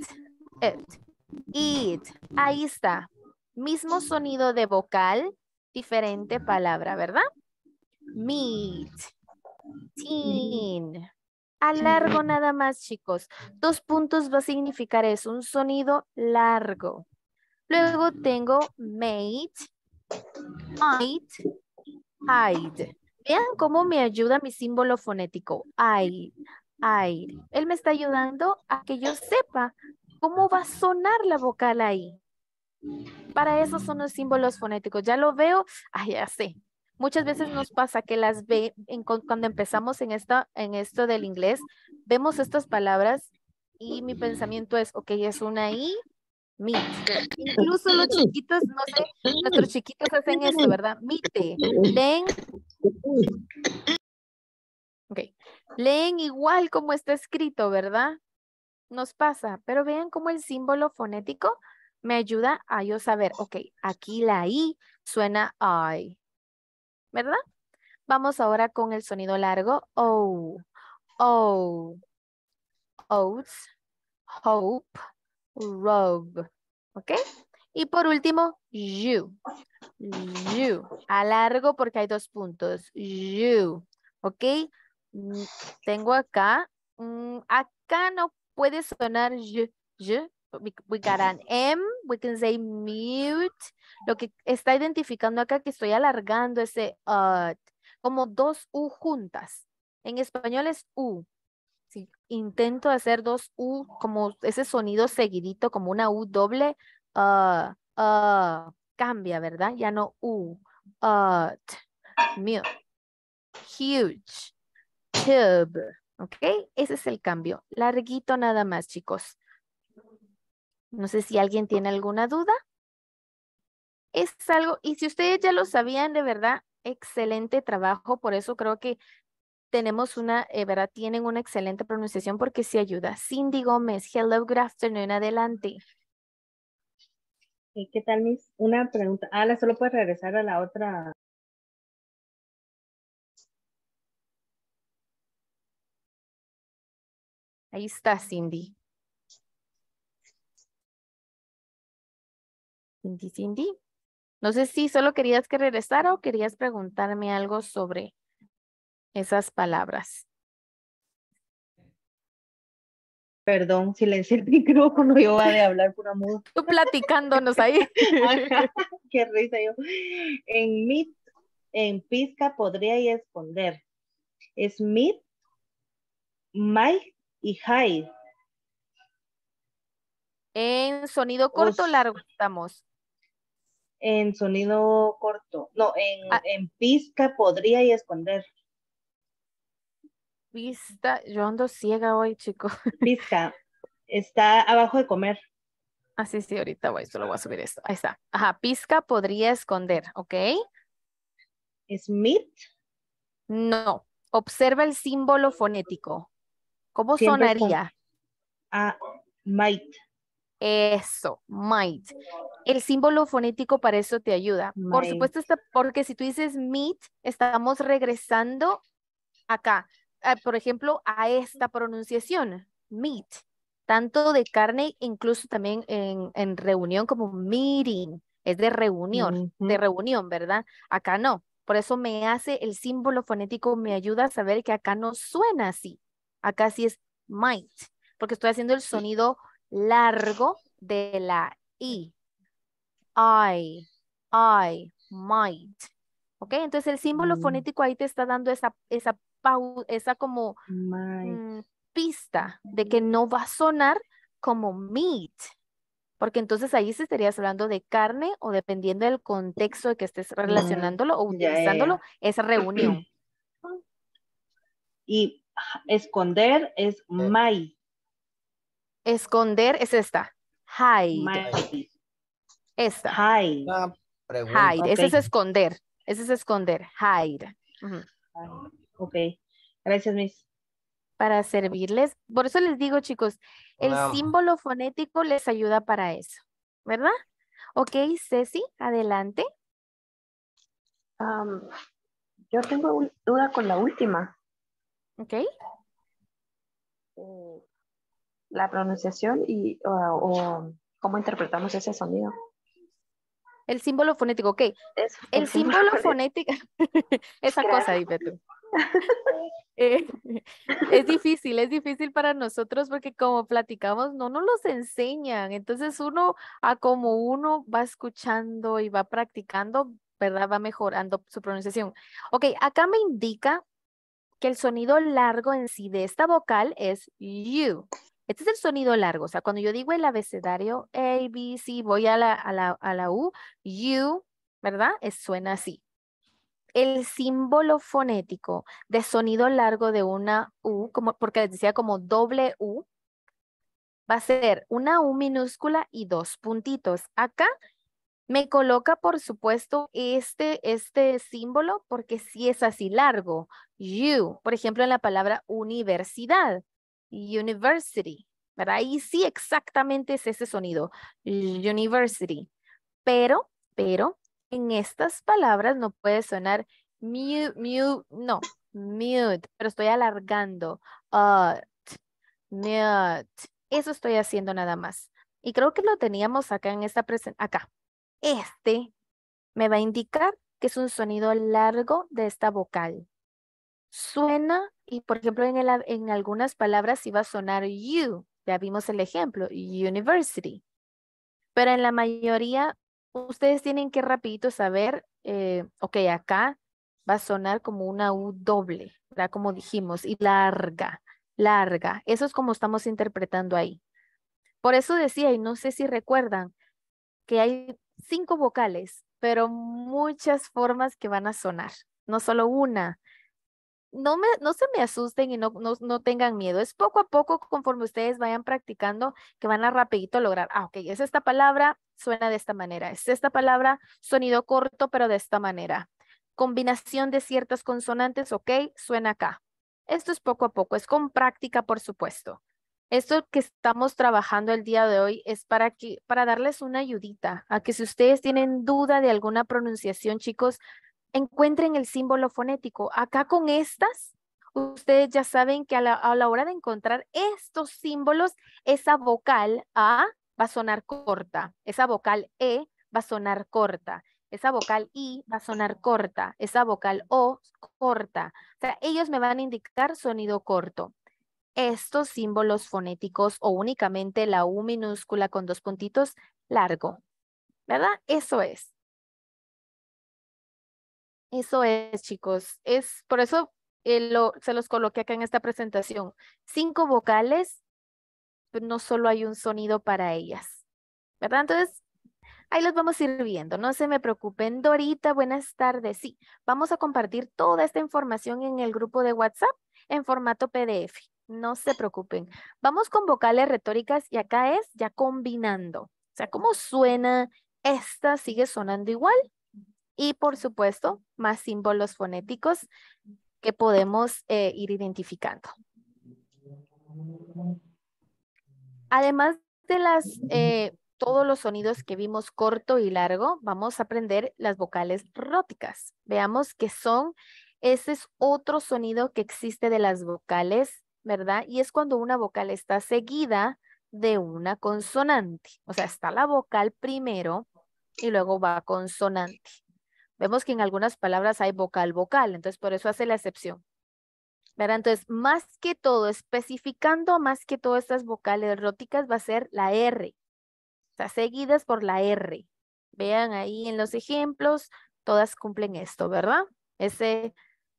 S3: eat. Ahí está. Mismo sonido de vocal, diferente palabra, ¿verdad? Meat, teen, Alargo largo nada más, chicos. Dos puntos va a significar eso, un sonido largo. Luego tengo made, might, hide. Vean cómo me ayuda mi símbolo fonético. I, I. Él me está ayudando a que yo sepa cómo va a sonar la vocal ahí. Para eso son los símbolos fonéticos. Ya lo veo, ah, ya sé. Muchas veces nos pasa que las ve, cuando empezamos en, esta, en esto del inglés, vemos estas palabras y mi pensamiento es, ok, es una I, Incluso los chiquitos, no sé, nuestros chiquitos hacen esto, ¿verdad? Mite, leen. Ok, leen igual como está escrito, ¿verdad? Nos pasa, pero vean cómo el símbolo fonético me ayuda a yo saber, ok, aquí la I suena I, ¿verdad? Vamos ahora con el sonido largo. O, oh, oh. oats, hope, robe. ¿Ok? Y por último, you. You. largo porque hay dos puntos. You. ¿Ok? Mm, tengo acá. Mm, acá no puede sonar you, you, we, got an M, we can say mute. Lo que está identificando acá que estoy alargando ese uh, como dos U juntas. En español es U. Sí. Intento hacer dos U, como ese sonido seguidito, como una U doble, uh, uh, cambia, ¿verdad? Ya no U, uh, mute, huge, tube, ¿ok? Ese es el cambio, larguito nada más, chicos. No sé si alguien tiene alguna duda. Es algo, y si ustedes ya lo sabían, de verdad, excelente trabajo. Por eso creo que tenemos una, eh, ¿verdad? Tienen una excelente pronunciación porque sí ayuda. Cindy Gómez, hello, good afternoon, adelante.
S2: Eh, ¿Qué tal, Miss? Una pregunta. Ala, ah, solo puedes regresar a la otra.
S3: Ahí está, Cindy. Cindy, Cindy. No sé si solo querías que regresara o querías preguntarme algo sobre esas palabras.
S2: Perdón, silencio el micrófono, yo voy a hablar
S3: por amor. Tú platicándonos
S2: ahí. qué risa yo. En mit, en pizca podría esconder. Es mit, my y hide.
S3: En sonido corto o largo
S2: estamos en sonido corto, no, en, ah. pizca podría esconder.
S3: Pizca. yo ando ciega hoy, chico. Pizca. está abajo de comer. Ah, sí, sí, ahorita voy, solo voy a subir esto. Ahí está. Ajá, pizca podría esconder, ¿ok? ¿Smith? No, observa el símbolo fonético. ¿Cómo sonaría? Ah, might. Eso, might. El símbolo fonético para eso te ayuda. Por supuesto, está, porque si tú dices meet, estamos regresando acá. por ejemplo, a esta pronunciación, meet. Tanto de carne, incluso también en, reunión como meeting. Es de reunión, de reunión, ¿verdad? Acá no. Por eso me hace el símbolo fonético, me ayuda a saber que acá no suena así. Acá sí es might, porque estoy haciendo el sonido largo de la I. I, I, might. ¿Ok? Entonces el símbolo mm. fonético ahí te está dando esa, esa, esa como mm, pista de que no va a sonar como meat. Porque entonces ahí se estarías hablando de carne o dependiendo del contexto de que estés mm, relacionándolo o utilizándolo, esa reunión. Y esconder es eh. my. Esconder es esta. Hide. Esta. Hide.
S2: Hide. Ese es
S3: esconder. Ese es esconder. Hide. Ok. Gracias, Miss. Para servirles. Por eso les digo, chicos, el símbolo fonético les ayuda para eso. ¿Verdad? Ok, Ceci, adelante. Um, yo tengo duda con la última. Ok. Eh,
S2: la pronunciación y, cómo interpretamos ese sonido.
S3: El símbolo fonético, ok. el, símbolo, fonético, esa cosa, dime tú. Eh, es difícil, es difícil para nosotros porque como platicamos, no nos los enseñan. Entonces uno, a como uno va escuchando y va practicando, ¿verdad? Va mejorando su pronunciación. Ok, acá me indica que el sonido largo en sí de esta vocal es you. Este es el sonido largo. O sea, cuando yo digo el abecedario A, B, C, voy a la, U, U, ¿verdad? suena así. El símbolo fonético de sonido largo de una U, como, porque les decía como doble U, va a ser una U minúscula y dos puntitos. Acá me coloca, por supuesto, este, este símbolo porque si es así largo. U, por ejemplo, en la palabra universidad university, ¿verdad? sí, exactamente es ese sonido, university. Pero, pero, en estas palabras no puede sonar mute, mute, no, mute, pero estoy alargando. mute. Eso estoy haciendo nada más. Y creo que lo teníamos acá en esta presentación, acá. Este me va a indicar que es un sonido largo de esta vocal. Suena y por ejemplo, en, algunas palabras iba a sonar U. ya vimos el ejemplo, university. Pero en la mayoría, ustedes tienen que rapidito saber, eh, ok, acá va a sonar como una U doble, ¿verdad? Como dijimos, y larga, larga. Eso es como estamos interpretando ahí. Por eso decía, y no sé si recuerdan, que hay cinco vocales, pero muchas formas que van a sonar, no solo una no, me, no se me asusten y no, no, tengan miedo. Es poco a poco, conforme ustedes vayan practicando, que van a rapidito lograr, ah, ok, es esta palabra, suena de esta manera. Es esta palabra, sonido corto, pero de esta manera. Combinación de ciertas consonantes, ok, suena acá. Esto es poco a poco, es con práctica, por supuesto. Esto que estamos trabajando el día de hoy es para, para darles una ayudita a que si ustedes tienen duda de alguna pronunciación, chicos, encuentren el símbolo fonético. Acá con estas, ustedes ya saben que a la, hora de encontrar estos símbolos, esa vocal A va a sonar corta, esa vocal E va a sonar corta, esa vocal I va a sonar corta, esa vocal O corta. O sea, ellos me van a indicar sonido corto. Estos símbolos fonéticos o únicamente la U minúscula con dos puntitos largo, ¿verdad? Eso es. Eso es, chicos. Es por eso eh, se los coloqué acá en esta presentación. Cinco vocales, pues, no solo hay un sonido para ellas. ¿Verdad? Entonces, ahí los vamos a ir viendo. No se me preocupen. Dorita, buenas tardes. Sí, vamos a compartir toda esta información en el grupo de WhatsApp en formato PDF. No se preocupen. Vamos con vocales retóricas y acá es ya combinando. O sea, ¿cómo suena esta? ¿Sigue sonando igual? y por supuesto más símbolos fonéticos que podemos eh, ir identificando. Además de las, eh, todos los sonidos que vimos corto y largo, vamos a aprender las vocales róticas. Veamos que son, ese es otro sonido que existe de las vocales, ¿verdad? Y es cuando una vocal está seguida de una consonante. O sea, está la vocal primero y luego va consonante. Vemos que en algunas palabras hay vocal, vocal, entonces por eso hace la excepción. ¿verdad? Entonces, más que todo, especificando más que todo estas vocales róticas, va a ser la R. O seguidas por la R. Vean ahí en los ejemplos, todas cumplen esto, ¿verdad? Ese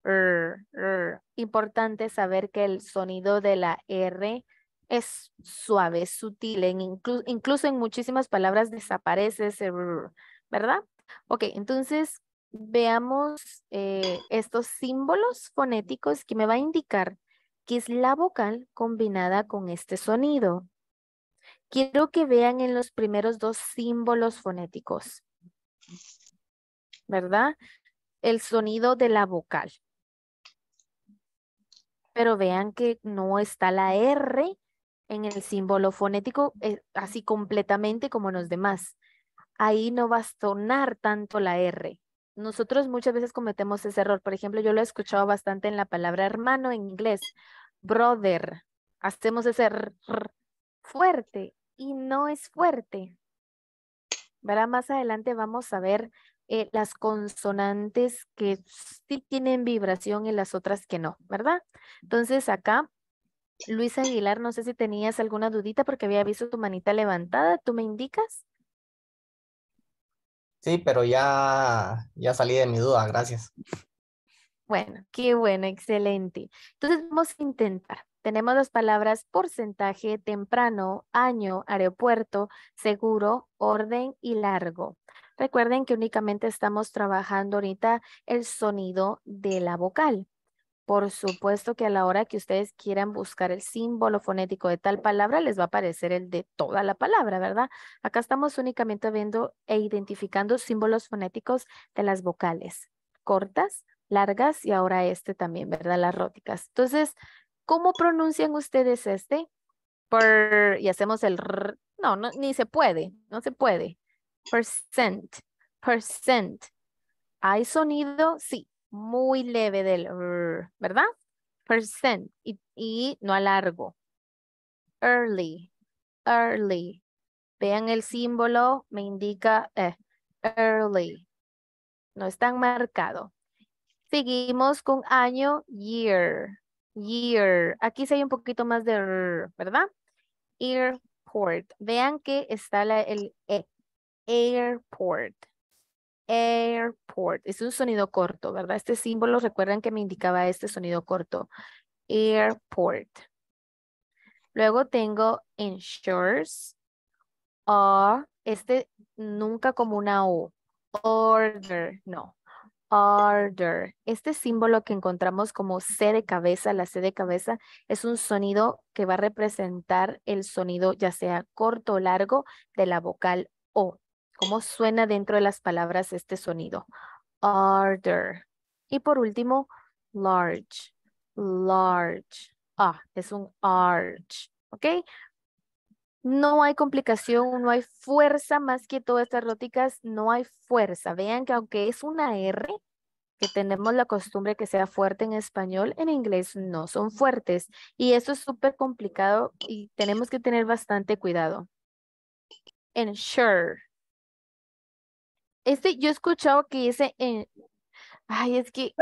S3: R, R. Importante saber que el sonido de la R es suave, es sutil, en incluso en muchísimas palabras desaparece ese R, ¿verdad? Ok, entonces, veamos eh, estos símbolos fonéticos que me va a indicar que es la vocal combinada con este sonido. Quiero que vean en los primeros dos símbolos fonéticos, ¿verdad? El sonido de la vocal. Pero vean que no está la R en el símbolo fonético eh, así completamente como los demás. Ahí no va a sonar tanto la R nosotros muchas veces cometemos ese error. Por ejemplo, yo lo he escuchado bastante en la palabra hermano en inglés, brother. Hacemos ese fuerte y no es fuerte. Más adelante vamos a ver eh, las consonantes que sí tienen vibración y las otras que no, ¿verdad? Entonces acá, Luis Aguilar, no sé si tenías alguna dudita porque había visto tu manita levantada. ¿Tú me indicas?
S2: Sí, pero ya, ya salí de mi duda, gracias.
S3: Bueno, qué bueno, excelente. Entonces vamos a intentar. Tenemos las palabras porcentaje, temprano, año, aeropuerto, seguro, orden y largo. Recuerden que únicamente estamos trabajando ahorita el sonido de la vocal. Por supuesto que a la hora que ustedes quieran buscar el símbolo fonético de tal palabra, les va a aparecer el de toda la palabra, ¿verdad? Acá estamos únicamente viendo e identificando símbolos fonéticos de las vocales cortas, largas y ahora este también, ¿verdad? Las róticas. Entonces, ¿cómo pronuncian ustedes este? por? y hacemos el... no, no, ni se puede, no se puede. Percent, percent. ¿Hay sonido? Sí, muy leve del er, ¿verdad? Percent y, no alargo. Early, early. Vean el símbolo, me indica eh, early. No es tan marcado. Seguimos con año, year, year. Aquí se hay un poquito más de r, er, ¿verdad? Airport. Vean que está la, el eh, airport airport. Es un sonido corto, ¿verdad? Este símbolo, recuerden que me indicaba este sonido corto. Airport. Luego tengo insures. O, ah, este nunca como una O. Order, no. Order. Este símbolo que encontramos como C de cabeza, la C de cabeza, es un sonido que va a representar el sonido ya sea corto o largo de la vocal O. ¿Cómo suena dentro de las palabras este sonido? Order. Y por último, large, large. Ah, es un arch, ¿ok? No hay complicación, no hay fuerza más que todas estas lóticas, no hay fuerza. Vean que aunque es una R, que tenemos la costumbre que sea fuerte en español, en inglés no son fuertes. Y eso es súper complicado y tenemos que tener bastante cuidado. Ensure, este, yo he escuchado que dice, eh, ay, es que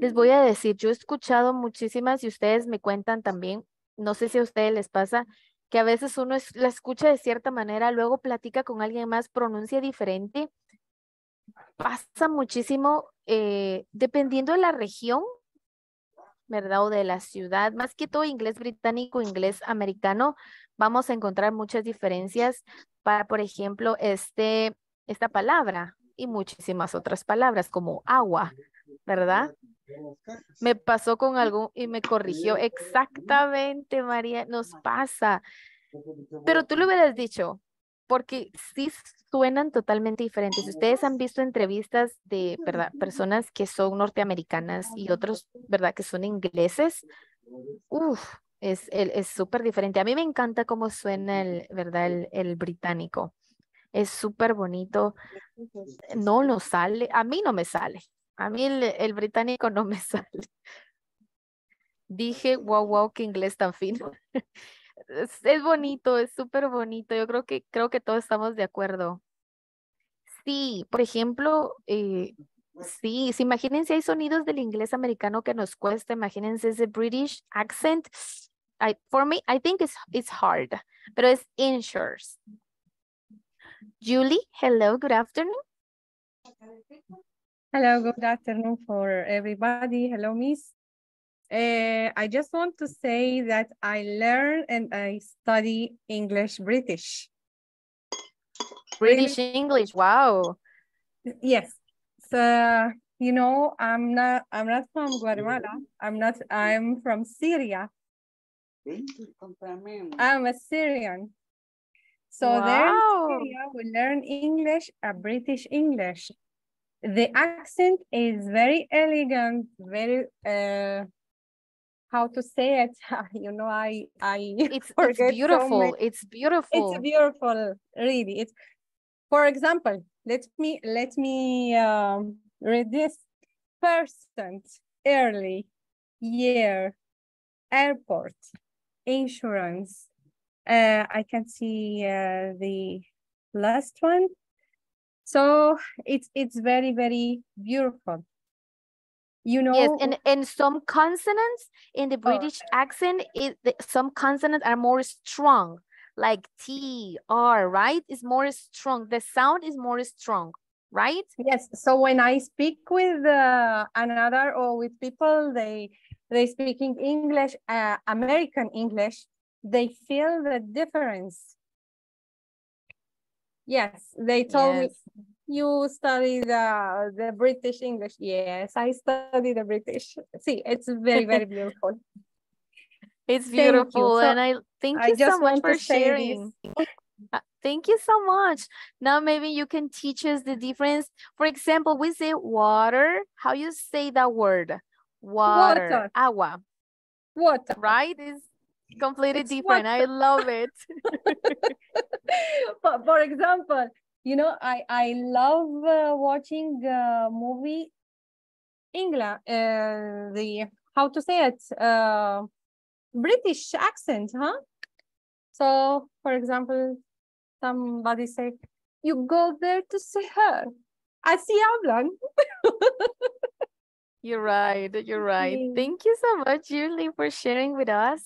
S3: les voy a decir, yo he escuchado muchísimas y ustedes me cuentan también, no sé si a ustedes les pasa, que a veces uno la escucha de cierta manera, luego platica con alguien más, pronuncia diferente. Pasa muchísimo eh, dependiendo de la región, ¿verdad? O de la ciudad, más que todo inglés británico, inglés americano, vamos a encontrar muchas diferencias para, por ejemplo, este, esta palabra y muchísimas otras palabras como agua, ¿verdad? Me pasó con algo y me corrigió exactamente, María, nos pasa. Pero tú lo hubieras dicho, porque sí suenan totalmente diferentes. Ustedes han visto entrevistas de ¿verdad? personas que son norteamericanas y otros, ¿verdad? Que son ingleses. Uf, es súper diferente. A mí me encanta cómo suena el, ¿verdad? el británico es súper bonito. No nos sale, a mí no me sale. A mí el, británico no me sale. Dije, wow, wow, qué inglés tan fino. es, bonito, es súper bonito. Yo creo que, creo que todos estamos de acuerdo. Sí, por ejemplo, eh, sí, si imagínense, hay sonidos del inglés americano que nos cuesta, imagínense ese British accent. I, for me, I think it's, it's hard, pero es insurance. Julie, hello, good afternoon. Hello, good afternoon for
S2: everybody. Hello, Miss. Uh, I just want to say that I learn and I study English British. British English, wow. Yes. So, you know, I'm not I'm not from Guatemala. I'm not I'm from Syria. I'm a Syrian. So wow. there in Syria, we learn English, a British English. The accent is very elegant, very, uh, how to say it, ah, you know, I, I it's, forget. It's beautiful. So it's beautiful. It's beautiful, really. It's, for example, let me, let me um, read this. Percent, early, year, airport, insurance, uh, I can see uh, the last one.
S3: So it's it's very very beautiful. You know. Yes, and and some consonants in the oh. British oh. accent, it, some consonants are more strong, like T R. Right, is more strong. The sound is more strong right? Yes. So when I speak with uh, another
S2: or with people, they they speaking English, uh, American English they feel the difference. Yes, they told yes. me you study the, the British English. Yes, I study
S3: the British. See, it's very, very beautiful. it's beautiful. So, and I thank you I so much for sharing. Uh, thank you so much. Now maybe you can teach us the difference. For example, we say water. How you say that word? Water. water. Agua. Water. Right? Is completely it's different. What... I love it. for, for example, you
S2: know, I I love uh, watching uh, movie England uh, the how to say it uh, British accent, huh? So, for example, somebody say, "You go
S3: there to see her." I see Hablan. you're right. You're right. Thank you so much, Julie, for sharing with us.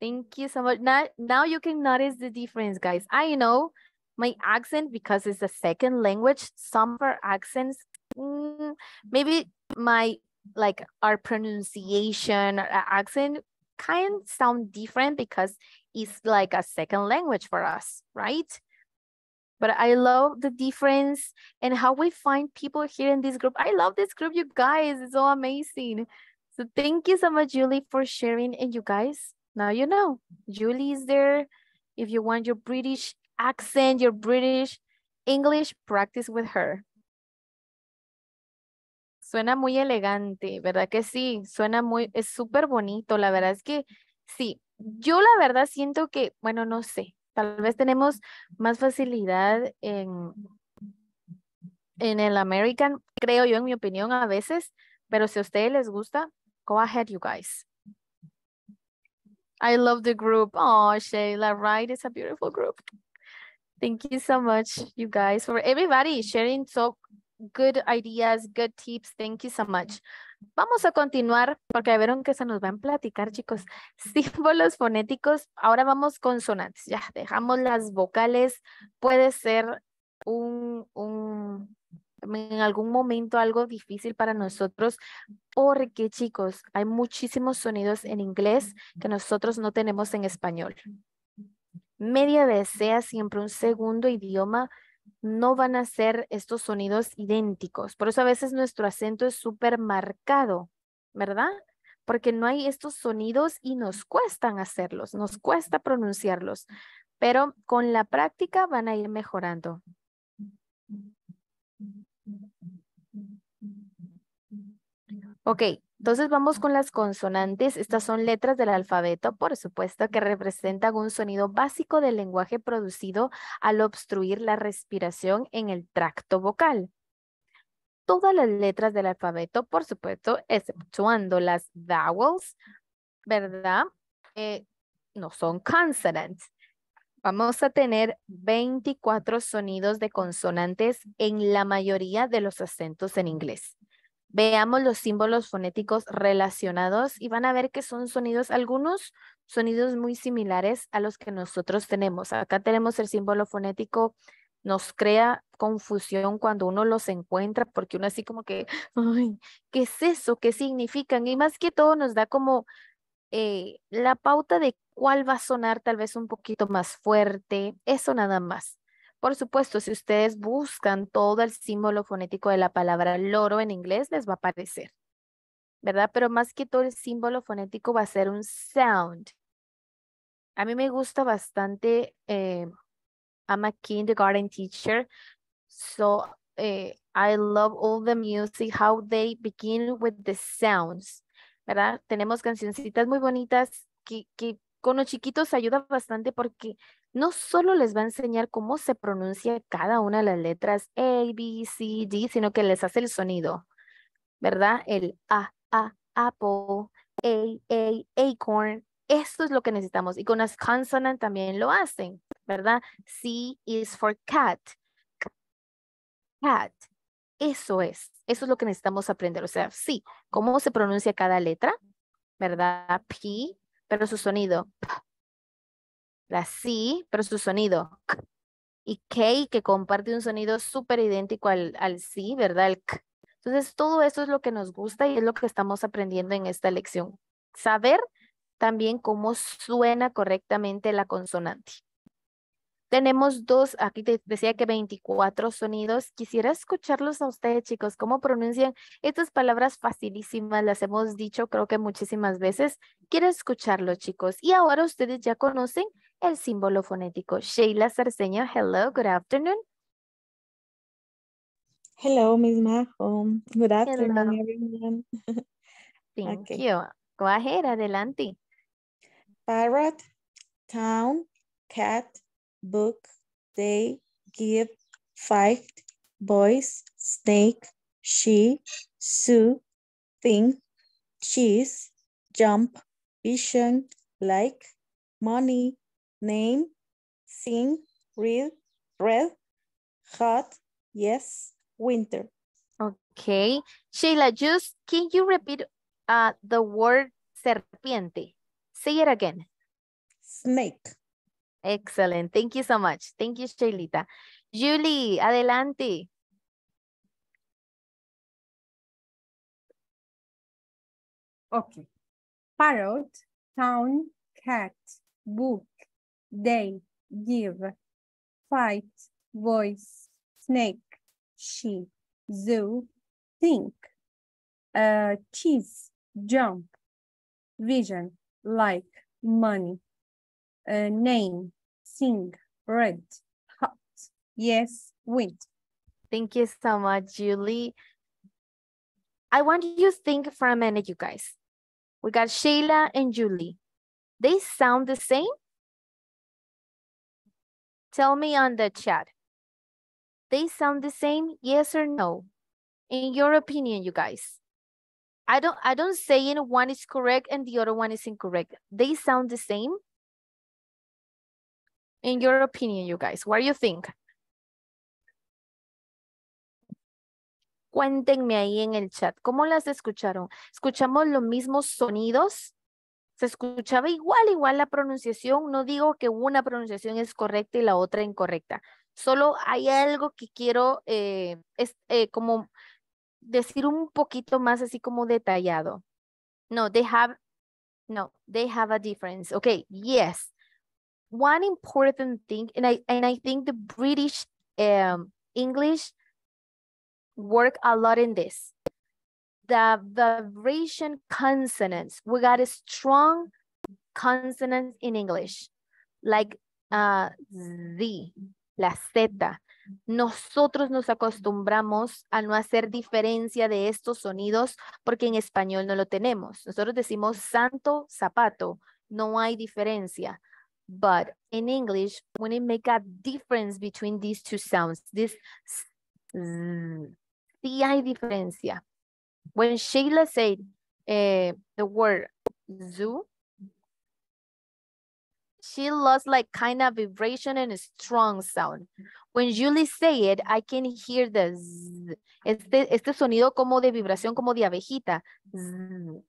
S3: Thank you so much. Now, now you can notice the difference, guys. I know my accent because it's a second language. Some of our accents, mm, maybe my like our pronunciation, our accent kind of sound different because it's like a second language for us, right? But I love the difference and how we find people here in this group. I love this group, you guys. It's so amazing. So thank you so much, Julie, for sharing. And you guys, Now you know. Julie is there. If you want your British accent, your British English, practice with her. Suena muy elegante, ¿verdad que sí? Suena muy, es súper bonito. La verdad es que sí. Yo la verdad siento que, bueno, no sé. Tal vez tenemos más facilidad en, en el American, creo yo, en mi opinión, a veces. Pero si a ustedes les gusta, go ahead, you guys. I love the group. Oh, Shayla, right? It's a beautiful group. Thank you so much, you guys, for everybody sharing so good ideas, good tips. Thank you so much. Vamos a continuar porque vieron que se nos van a platicar, chicos. Símbolos fonéticos. Ahora vamos consonantes. Ya dejamos las vocales. Puede ser un, un en algún momento algo difícil para nosotros porque, chicos, hay muchísimos sonidos en inglés que nosotros no tenemos en español. Media vez sea siempre un segundo idioma, no van a ser estos sonidos idénticos. Por eso a veces nuestro acento es súper marcado, ¿verdad? Porque no hay estos sonidos y nos cuestan hacerlos, nos cuesta pronunciarlos, pero con la práctica van a ir mejorando. Ok, entonces vamos con las consonantes. Estas son letras del alfabeto, por supuesto, que representan un sonido básico del lenguaje producido al obstruir la respiración en el tracto vocal. Todas las letras del alfabeto, por supuesto, exceptuando las vowels, ¿verdad? Eh, no son consonantes Vamos a tener 24 sonidos de consonantes en la mayoría de los acentos en inglés. Veamos los símbolos fonéticos relacionados y van a ver que son sonidos, algunos sonidos muy similares a los que nosotros tenemos. Acá tenemos el símbolo fonético, nos crea confusión cuando uno los encuentra porque uno así como que, ¿qué es eso? ¿Qué significan? Y más que todo nos da como eh, la pauta de cuál va a sonar tal vez un poquito más fuerte, eso nada más. Por supuesto, si ustedes buscan todo el símbolo fonético de la palabra loro en inglés, les va a aparecer, ¿verdad? Pero más que todo el símbolo fonético va a ser un sound. A mí me gusta bastante, eh, I'm a kindergarten teacher, so eh, I love all the music, how they begin with the sounds, ¿verdad? Tenemos cancioncitas muy bonitas que con los chiquitos ayuda bastante porque no solo les va a enseñar cómo se pronuncia cada una de las letras A, B, C, D, sino que les hace el sonido, ¿verdad? El A, A, apple, A, A, acorn. Esto es lo que necesitamos. Y con las consonant también lo hacen, ¿verdad? C is for cat. Cat. Eso es. Eso es lo que necesitamos aprender. O sea, sí, cómo se pronuncia cada letra, ¿verdad? P, pero su sonido. La sí, pero su sonido. Y K, que comparte un sonido súper idéntico al, al sí, ¿verdad? Entonces, todo eso es lo que nos gusta y es lo que estamos aprendiendo en esta lección. Saber también cómo suena correctamente la consonante. Tenemos dos, aquí te decía que 24 sonidos. Quisiera escucharlos a ustedes, chicos, cómo pronuncian estas palabras facilísimas, las hemos dicho creo que muchísimas veces. Quiero escucharlos, chicos. Y ahora ustedes ya conocen el símbolo fonético. Sheila Sarceña, hello, good afternoon.
S2: Hello, Miss Good afternoon,
S3: Thank you. Go ahead, adelante. Parrot, town, cat, book, they give fight,
S2: boys, snake, she, sue, think, cheese, jump, vision, like, money, name, sing, read, red, hot,
S3: yes, winter. Okay. Sheila, just can you repeat uh, the word serpiente? Say it again. Snake. Excellent. Thank you so much. Thank you, Shailita. Julie, adelante.
S2: Okay. Parrot, town, cat, book, they, give, fight, voice, snake, she, zoo, think, uh, cheese, jump, vision, like, money,
S3: uh, name, sing, red, hot, yes, wind. Thank you so much, Julie. I want you to think for a minute, you guys. We got Sheila and Julie. They sound the same?
S2: Tell me on the chat. They
S3: sound the same, yes or no? In your opinion, you guys. I don't I don't say one is correct and the other one is incorrect. They sound the same. in your opinion, you guys? What do you think? Cuéntenme ahí en el chat, ¿cómo las escucharon? ¿Escuchamos los mismos sonidos? ¿Se escuchaba igual, igual la pronunciación? No digo que una pronunciación es correcta y la otra incorrecta. Solo hay algo que quiero eh, es, eh, como decir un poquito más así como detallado. No, they have, no, they have a difference. Okay, yes. one important thing, and I and I think the British um, English work a lot in this. The vibration consonants. We got a strong consonants in English, like uh, Z, la Z. Nosotros nos acostumbramos a no hacer diferencia de estos sonidos porque en español no lo tenemos. Nosotros decimos santo, zapato, no hay diferencia. But in English, when it make a difference between these two sounds, this sí diferencia. When Sheila said uh, the word zoo, she lost like kind of vibration and a strong sound. When Julie say it, I can hear the z. Este, este sonido como de vibración, como de abejita. Z.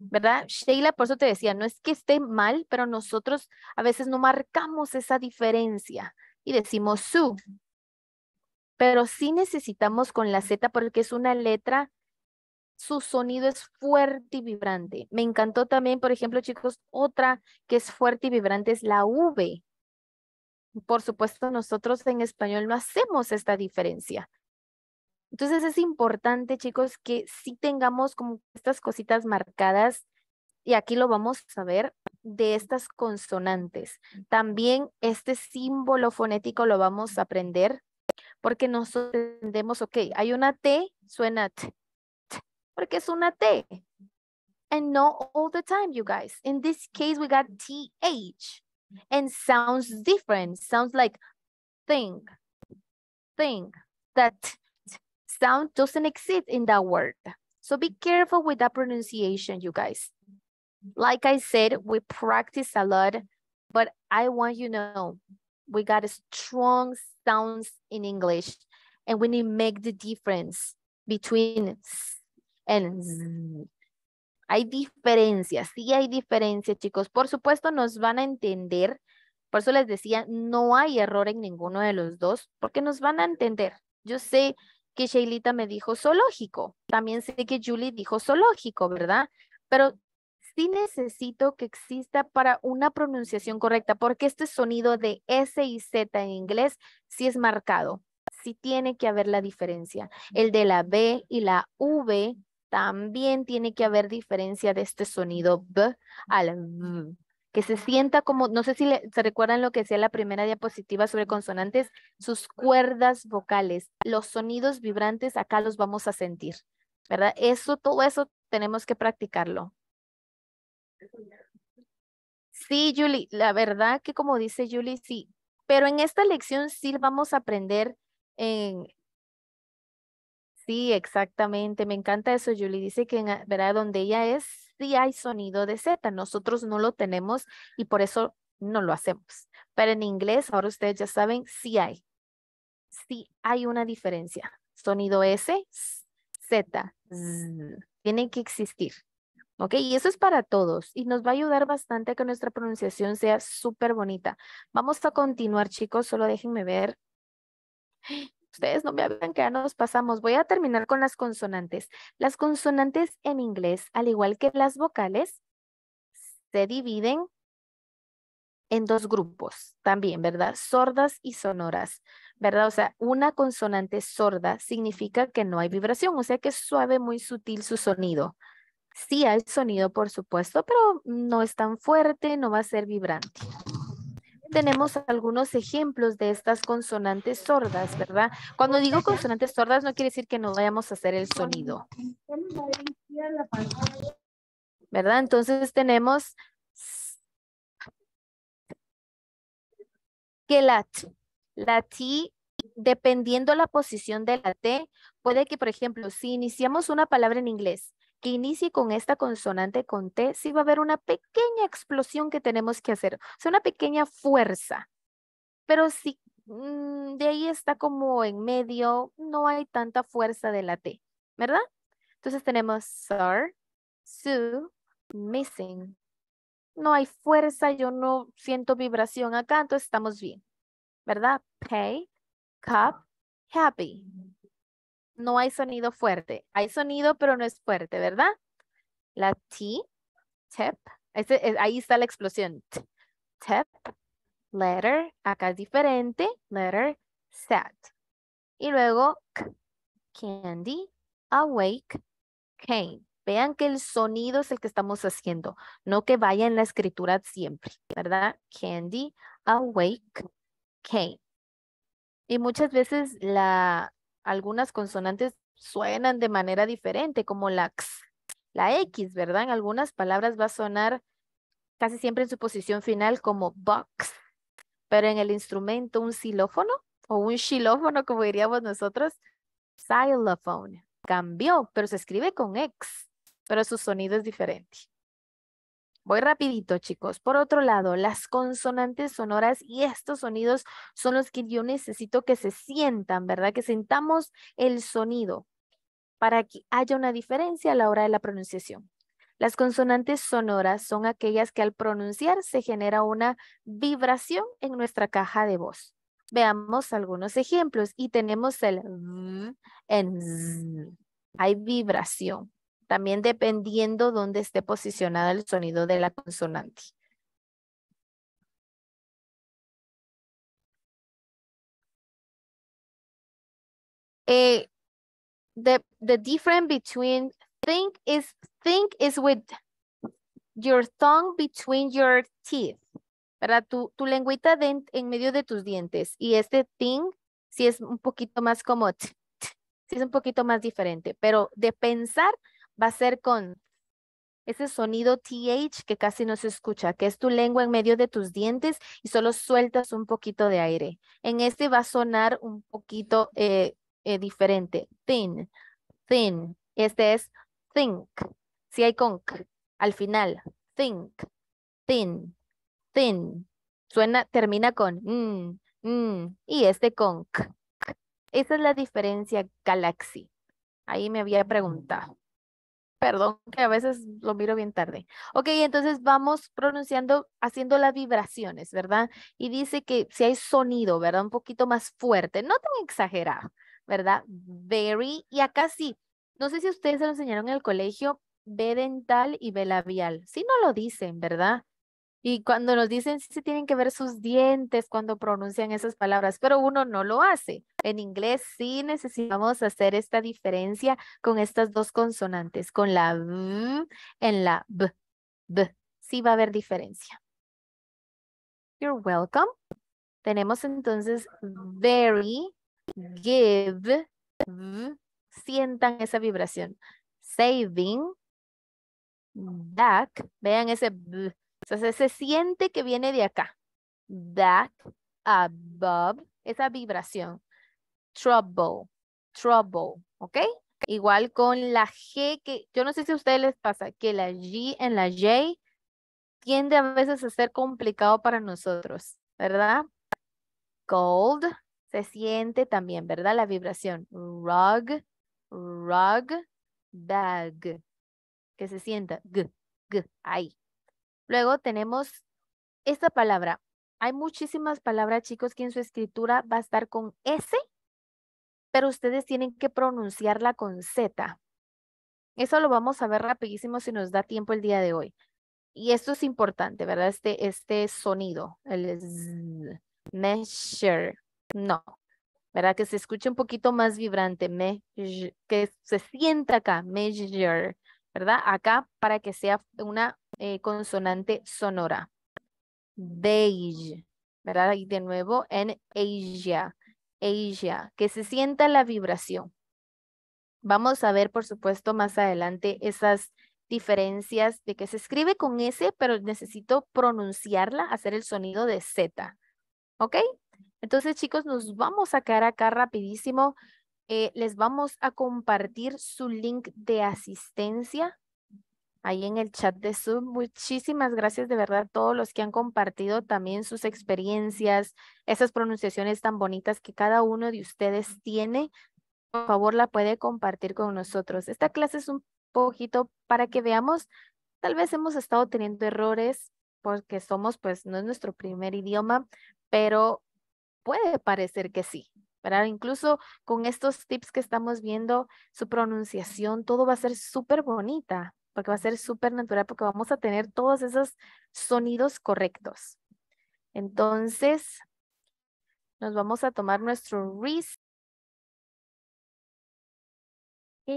S3: ¿verdad? Sheila, por eso te decía, no es que esté mal, pero nosotros a veces no marcamos esa diferencia y decimos su, pero sí necesitamos con la Z porque es una letra, su sonido es fuerte y vibrante. Me encantó también, por ejemplo, chicos, otra que es fuerte y vibrante es la V. Por supuesto, nosotros en español no hacemos esta diferencia. Entonces es importante, chicos, que sí tengamos como estas cositas marcadas y aquí lo vamos a ver de estas consonantes. También este símbolo fonético lo vamos a aprender porque nosotros entendemos, ok, hay una T, suena T, porque es una T. And not all the time, you guys. In this case, we got TH. And sounds different. Sounds like thing, thing, that sound doesn't exist in that word. So be careful with that pronunciation, you guys. Like I said, we practice a lot, but I want you to know we got strong sounds in English and we need to make the difference between and z. Hay diferencias, sí hay diferencias, chicos. Por supuesto, nos van a entender. Por eso les decía, no hay error en ninguno de los dos, porque nos van a entender. Yo sé que me dijo zoológico. También sé que Julie dijo zoológico, ¿verdad? Pero sí necesito que exista para una pronunciación correcta, porque este sonido de S y Z en inglés sí es marcado. Sí tiene que haber la diferencia. El de la B y la V también tiene que haber diferencia de este sonido B al V que se sienta como, no sé si se recuerdan lo que decía la primera diapositiva sobre consonantes, sus cuerdas vocales, los sonidos vibrantes, acá los vamos a sentir, ¿verdad? Eso, todo eso tenemos que practicarlo. Sí, Julie, la verdad que como dice Julie, sí, pero en esta lección sí vamos a aprender en... Sí, exactamente, me encanta eso, Julie, dice que, verá ¿verdad? Donde ella es, si hay sonido de Z. Nosotros no lo tenemos y por eso no lo hacemos. Pero en inglés, ahora ustedes ya saben, sí hay. Sí hay una diferencia. Sonido S, Z. Z tiene que existir. ¿Ok? Y eso es para todos y nos va a ayudar bastante a que nuestra pronunciación sea súper bonita. Vamos a continuar, chicos. Solo déjenme ver. Ustedes no me hablan que ya nos pasamos. Voy a terminar con las consonantes. Las consonantes en inglés, al igual que las vocales, se dividen en dos grupos también, ¿verdad? Sordas y sonoras, ¿verdad? O sea, una consonante sorda significa que no hay vibración, o sea que es suave, muy sutil su sonido. Sí hay sonido, por supuesto, pero no es tan fuerte, no va a ser vibrante tenemos algunos ejemplos de estas consonantes sordas, ¿verdad? Cuando digo consonantes sordas no quiere decir que no vayamos a hacer el sonido. ¿Verdad? Entonces tenemos que la T, la T, dependiendo la posición de la T, puede que, por ejemplo, si iniciamos una palabra en inglés que inicie con esta consonante con T, sí va a haber una pequeña explosión que tenemos que hacer, o sea, una pequeña fuerza. Pero si mm, de ahí está como en medio, no hay tanta fuerza de la T, ¿verdad? Entonces tenemos sir, su, missing. No hay fuerza, yo no siento vibración acá, entonces estamos bien, ¿verdad? Pay, cup, happy no hay sonido fuerte. Hay sonido, pero no es fuerte, ¿verdad? La T, TEP, ahí está la explosión. T, letter. Acá es diferente. Letter, set. Y luego, candy, awake, cane. Vean que el sonido es el que estamos haciendo, no que vaya en la escritura siempre, ¿verdad? Candy, awake, cane. Y muchas veces la, algunas consonantes suenan de manera diferente, como la x, la x, ¿verdad? En algunas palabras va a sonar casi siempre en su posición final como box, pero en el instrumento un xilófono o un xilófono, como diríamos nosotros, xylophone. Cambió, pero se escribe con X, pero su sonido es diferente. Voy rapidito, chicos. Por otro lado, las consonantes sonoras y estos sonidos son los que yo necesito que se sientan, ¿verdad? Que sintamos el sonido para que haya una diferencia a la hora de la pronunciación. Las consonantes sonoras son aquellas que al pronunciar se genera una vibración en nuestra caja de voz. Veamos algunos ejemplos y tenemos el en z. Hay vibración. También dependiendo dónde esté posicionado el sonido de la consonante. Eh, the, the difference between think is think is with your tongue between your teeth. para Tu, tu lengüita en medio de tus dientes. Y este thing si es un poquito más como, si es un poquito más diferente. Pero de pensar va a ser con ese sonido TH que casi no se escucha, que es tu lengua en medio de tus dientes y solo sueltas un poquito de aire. En este va a sonar un poquito eh, eh, diferente. Thin, thin. Este es think. Si hay con al final. Think, thin, thin. Suena, termina con mm, mm, y este con Esa es la diferencia Galaxy. Ahí me había mm. preguntado. Perdón, que a veces lo miro bien tarde. Ok, entonces vamos pronunciando, haciendo las vibraciones, ¿verdad? Y dice que si hay sonido, ¿verdad? Un poquito más fuerte, no tan exagerado, ¿verdad? Very, y acá sí. No sé si ustedes se lo enseñaron en el colegio, B dental y B labial. Sí no lo dicen, ¿verdad? Y cuando nos dicen si tienen que ver sus dientes cuando pronuncian esas palabras, pero uno no lo hace. En inglés sí necesitamos hacer esta diferencia con estas dos consonantes, con la v en la b, b. Sí va a haber diferencia. You're welcome. Tenemos entonces very, give, v, sientan esa vibración. Saving, back, vean ese b entonces se siente que viene de acá. That, above, esa vibración. Trouble, trouble, ¿ok? Igual con la G, que yo no sé si a ustedes les pasa que la G en la J tiende a veces a ser complicado para nosotros, ¿verdad? Cold, se siente también, ¿verdad? La vibración. Rug, rug, bag, que se sienta. G, g, ahí. Luego tenemos esta palabra. Hay muchísimas palabras, chicos, que en su escritura va a estar con S, pero ustedes tienen que pronunciarla con Z. Eso lo vamos a ver rapidísimo si nos da tiempo el día de hoy. Y esto es importante, ¿verdad? Este, este sonido, el measure, no, ¿verdad? Que se escuche un poquito más vibrante, me, que se sienta acá, measure, ¿verdad? Acá para que sea una eh, consonante sonora. Beige, ¿verdad? Y de nuevo en Asia, Asia, que se sienta la vibración. Vamos a ver, por supuesto, más adelante esas diferencias de que se escribe con S, pero necesito pronunciarla, hacer el sonido de Z. ¿Ok? Entonces, chicos, nos vamos a quedar acá rapidísimo. Eh, les vamos a compartir su link de asistencia ahí en el chat de Zoom. Muchísimas gracias de verdad a todos los que han compartido también sus experiencias, esas pronunciaciones tan bonitas que cada uno de ustedes tiene. Por favor, la puede compartir con nosotros. Esta clase es un poquito para que veamos, tal vez hemos estado teniendo errores porque somos, pues, no es nuestro primer idioma, pero puede parecer que sí, ¿verdad? Incluso con estos tips que estamos viendo, su pronunciación, todo va a ser súper bonita, porque va a ser súper natural, porque vamos a tener todos esos sonidos correctos. Entonces, nos vamos a tomar nuestro RIS.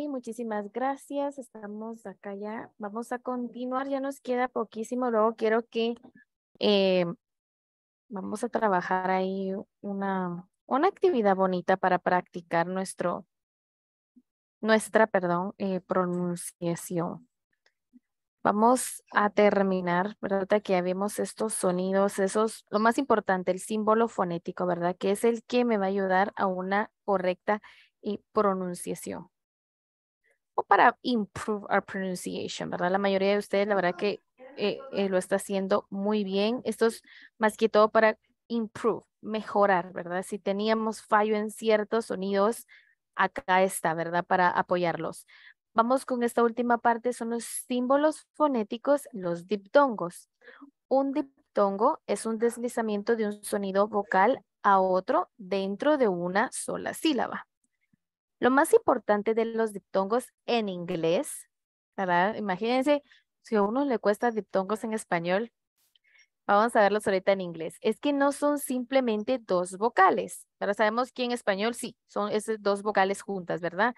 S3: muchísimas gracias. Estamos acá ya. Vamos a continuar. Ya nos queda poquísimo. Luego quiero que eh, vamos a trabajar ahí una, una actividad bonita para practicar nuestro, nuestra, perdón, eh, pronunciación. Vamos a terminar, ¿verdad? Que ya estos sonidos, esos, lo más importante, el símbolo fonético, ¿verdad? Que es el que me va a ayudar a una correcta eh, pronunciación. O para improve our pronunciation, ¿verdad? La mayoría de ustedes, la verdad que eh, eh, lo está haciendo muy bien. Esto es más que todo para improve, mejorar, ¿verdad? Si teníamos fallo en ciertos sonidos, acá está, ¿verdad? Para apoyarlos. Vamos con esta última parte, son los símbolos fonéticos, los diptongos. Un diptongo es un deslizamiento de un sonido vocal a otro dentro de una sola sílaba. Lo más importante de los diptongos en inglés, ¿verdad? imagínense, si a uno le cuesta diptongos en español, vamos a verlos ahorita en inglés, es que no son simplemente dos vocales. Pero sabemos que en español sí, son esas dos vocales juntas, ¿verdad?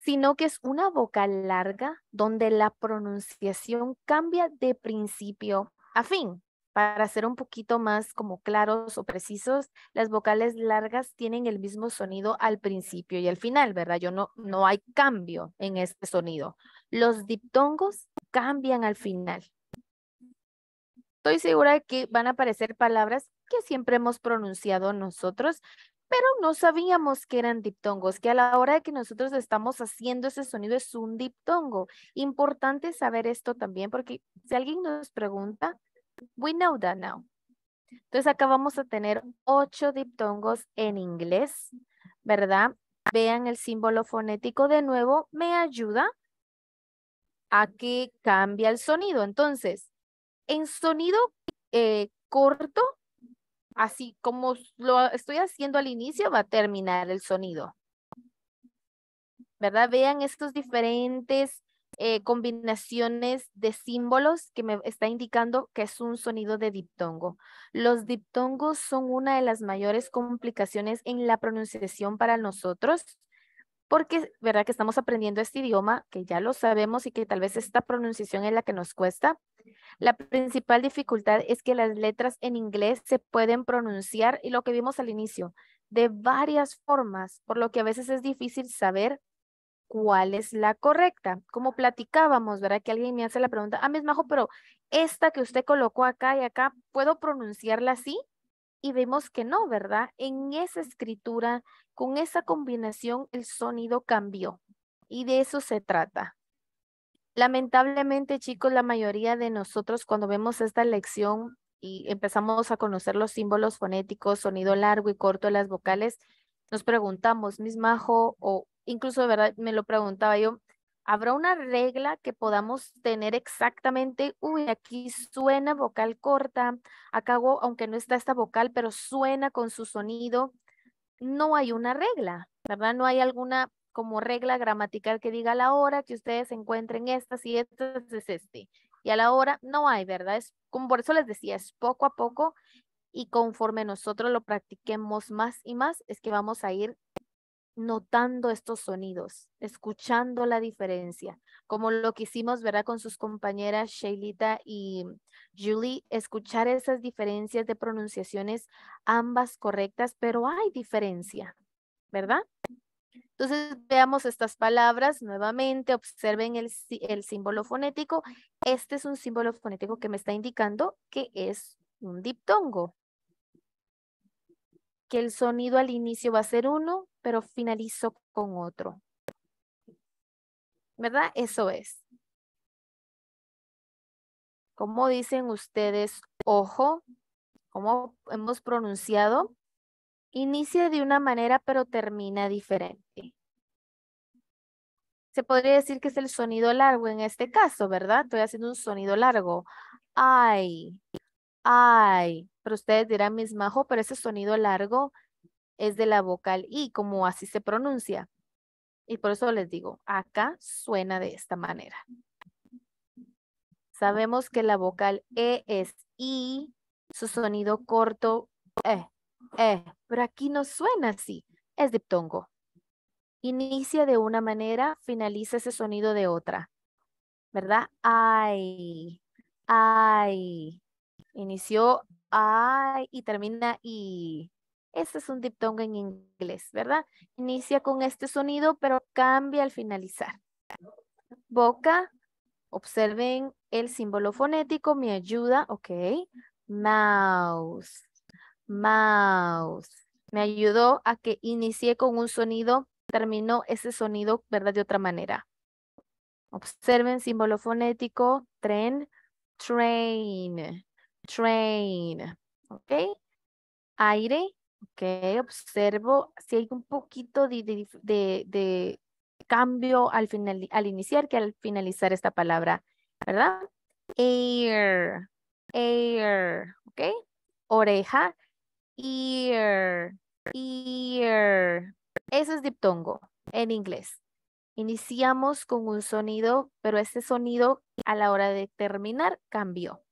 S3: sino que es una vocal larga donde la pronunciación cambia de principio a fin. Para ser un poquito más como claros o precisos, las vocales largas tienen el mismo sonido al principio y al final, ¿verdad? Yo no, no hay cambio en este sonido. Los diptongos cambian al final. Estoy segura que van a aparecer palabras que siempre hemos pronunciado nosotros, pero no sabíamos que eran diptongos, que a la hora de que nosotros estamos haciendo ese sonido es un diptongo. Importante saber esto también, porque si alguien nos pregunta, we know that now. Entonces acá vamos a tener ocho diptongos en inglés, ¿verdad? Vean el símbolo fonético de nuevo, me ayuda a que cambie el sonido. Entonces, en sonido eh, corto así como lo estoy haciendo al inicio, va a terminar el sonido. ¿Verdad? Vean estos diferentes eh, combinaciones de símbolos que me está indicando que es un sonido de diptongo. Los diptongos son una de las mayores complicaciones en la pronunciación para nosotros, porque verdad que estamos aprendiendo este idioma, que ya lo sabemos y que tal vez esta pronunciación es la que nos cuesta, la principal dificultad es que las letras en inglés se pueden pronunciar y lo que vimos al inicio, de varias formas, por lo que a veces es difícil saber cuál es la correcta. Como platicábamos, ¿verdad? Que alguien me hace la pregunta, ah, mesmajo, Majo, pero esta que usted colocó acá y acá, ¿puedo pronunciarla así? Y vemos que no, ¿verdad? En esa escritura, con esa combinación, el sonido cambió. Y de eso se trata. Lamentablemente, chicos, la mayoría de nosotros cuando vemos esta lección y empezamos a conocer los símbolos fonéticos, sonido largo y corto de las vocales, nos preguntamos, mis majo, o incluso de verdad me lo preguntaba yo, ¿habrá una regla que podamos tener exactamente? Uy, aquí suena vocal corta, acá aunque no está esta vocal, pero suena con su sonido. No hay una regla, ¿verdad? No hay alguna como regla gramatical que diga a la hora que ustedes encuentren estas y estas es este. Y a la hora no hay, ¿verdad? Es, como por eso les decía, es poco a poco y conforme nosotros lo practiquemos más y más, es que vamos a ir notando estos sonidos, escuchando la diferencia, como lo que hicimos, ¿verdad? Con sus compañeras Sheilita y Julie, escuchar esas diferencias de pronunciaciones, ambas correctas, pero hay diferencia, ¿verdad? Entonces veamos estas palabras nuevamente, observen el, símbolo fonético. Este es un símbolo fonético que me está indicando que es un diptongo. Que el sonido al inicio va a ser uno, pero finalizo con otro. ¿Verdad? Eso es. ¿Cómo dicen ustedes ojo? ¿Cómo hemos pronunciado? inicia de una manera pero termina diferente. Se podría decir que es el sonido largo en este caso, ¿verdad? Estoy haciendo un sonido largo. Ay, ay. Pero ustedes dirán, mis majo, pero ese sonido largo es de la vocal I, como así se pronuncia. Y por eso les digo, acá suena de esta manera. Sabemos que la vocal E es I, su sonido corto, E. Eh, pero aquí no suena así, es diptongo. Inicia de una manera, finaliza ese sonido de otra, ¿verdad? Ay, ay. Inició ay y termina i. Este es un diptongo en inglés, ¿verdad? Inicia con este sonido, pero cambia al finalizar. Boca, observen el símbolo fonético, me ayuda, ok. Mouse, mouse. Me ayudó a que inicié con un sonido, terminó ese sonido, ¿verdad? De otra manera. Observen símbolo fonético, tren, train, train, ¿ok? Aire, ¿ok? Observo si hay un poquito de, cambio al, al iniciar que al finalizar esta palabra, ¿verdad? Air, air, ¿ok? Oreja, ear, ear. Ese es diptongo en inglés. Iniciamos con un sonido, pero este sonido a la hora de terminar cambió.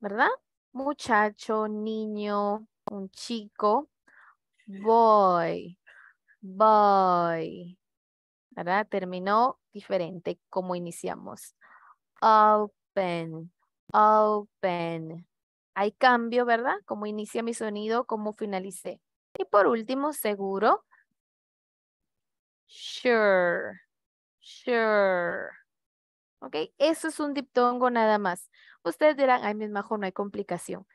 S3: ¿Verdad? Muchacho, niño, un chico, boy, boy. ¿Verdad? Terminó diferente como iniciamos. Open, open. Hay cambio, ¿verdad? Cómo inicia mi sonido, cómo finalicé. Y por último, seguro. Sure. Sure. ¿Ok? Eso es un diptongo nada más. Ustedes dirán, ay, mi majo, no hay complicación.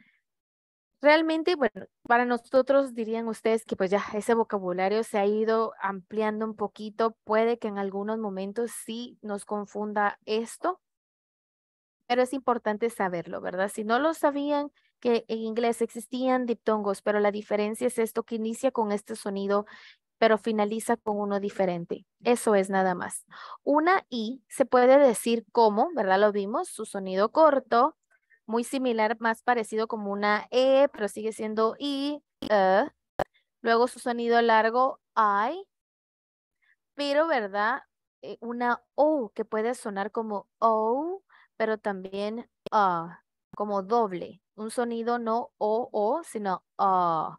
S3: Realmente, bueno, para nosotros dirían ustedes que pues ya ese vocabulario se ha ido ampliando un poquito. Puede que en algunos momentos sí nos confunda esto, pero es importante saberlo, ¿verdad? Si no lo sabían, que en inglés existían diptongos, pero la diferencia es esto que inicia con este sonido, pero finaliza con uno diferente. Eso es nada más. Una I se puede decir como, ¿verdad? Lo vimos, su sonido corto, muy similar, más parecido como una E, pero sigue siendo I, e. Luego su sonido largo, I. Pero, ¿verdad? Eh, una O que puede sonar como O, pero también ah, como doble. Un sonido no o, o, sino uh,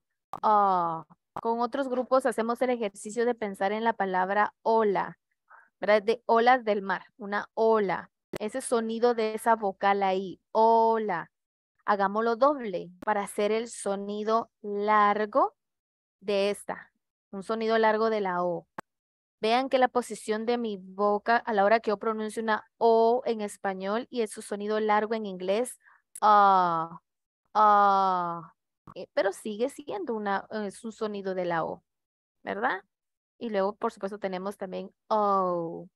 S3: Con otros grupos hacemos el ejercicio de pensar en la palabra ola, ¿verdad? De olas del mar, una ola. Ese sonido de esa vocal ahí, ola. Hagámoslo doble para hacer el sonido largo de esta, un sonido largo de la O. Vean que la posición de mi boca a la hora que yo pronuncio una O en español y es un sonido largo en inglés, ah, ah, eh, pero sigue siendo una, es un sonido de la O, ¿verdad? Y luego, por supuesto, tenemos también O.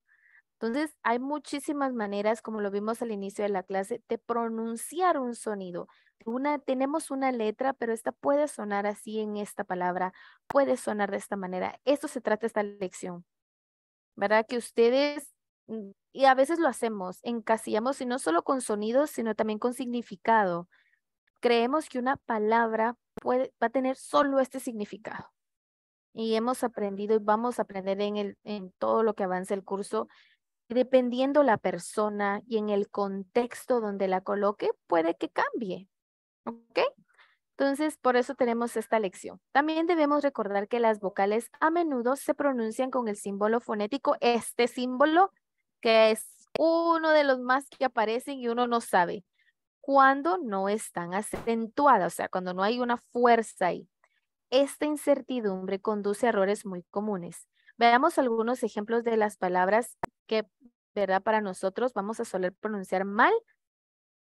S3: Entonces, hay muchísimas maneras, como lo vimos al inicio de la clase, de pronunciar un sonido. Una, tenemos una letra, pero esta puede sonar así en esta palabra, puede sonar de esta manera. Esto se trata esta lección. ¿verdad? Que ustedes, mm, y a veces lo hacemos, encasillamos y no solo con sonidos, sino también con significado. Creemos que una palabra puede, va a tener solo este significado. Y hemos aprendido y vamos a aprender en, el, en todo lo que avance el curso, dependiendo la persona y en el contexto donde la coloque, puede que cambie. ¿Ok? Entonces, por eso tenemos esta lección. También debemos recordar que las vocales a menudo se pronuncian con el símbolo fonético, este símbolo que es uno de los más que aparecen y uno no sabe, cuando no están acentuadas, o sea, cuando no hay una fuerza ahí. Esta incertidumbre conduce a errores muy comunes. Veamos algunos ejemplos de las palabras que, ¿verdad? Para nosotros vamos a soler pronunciar mal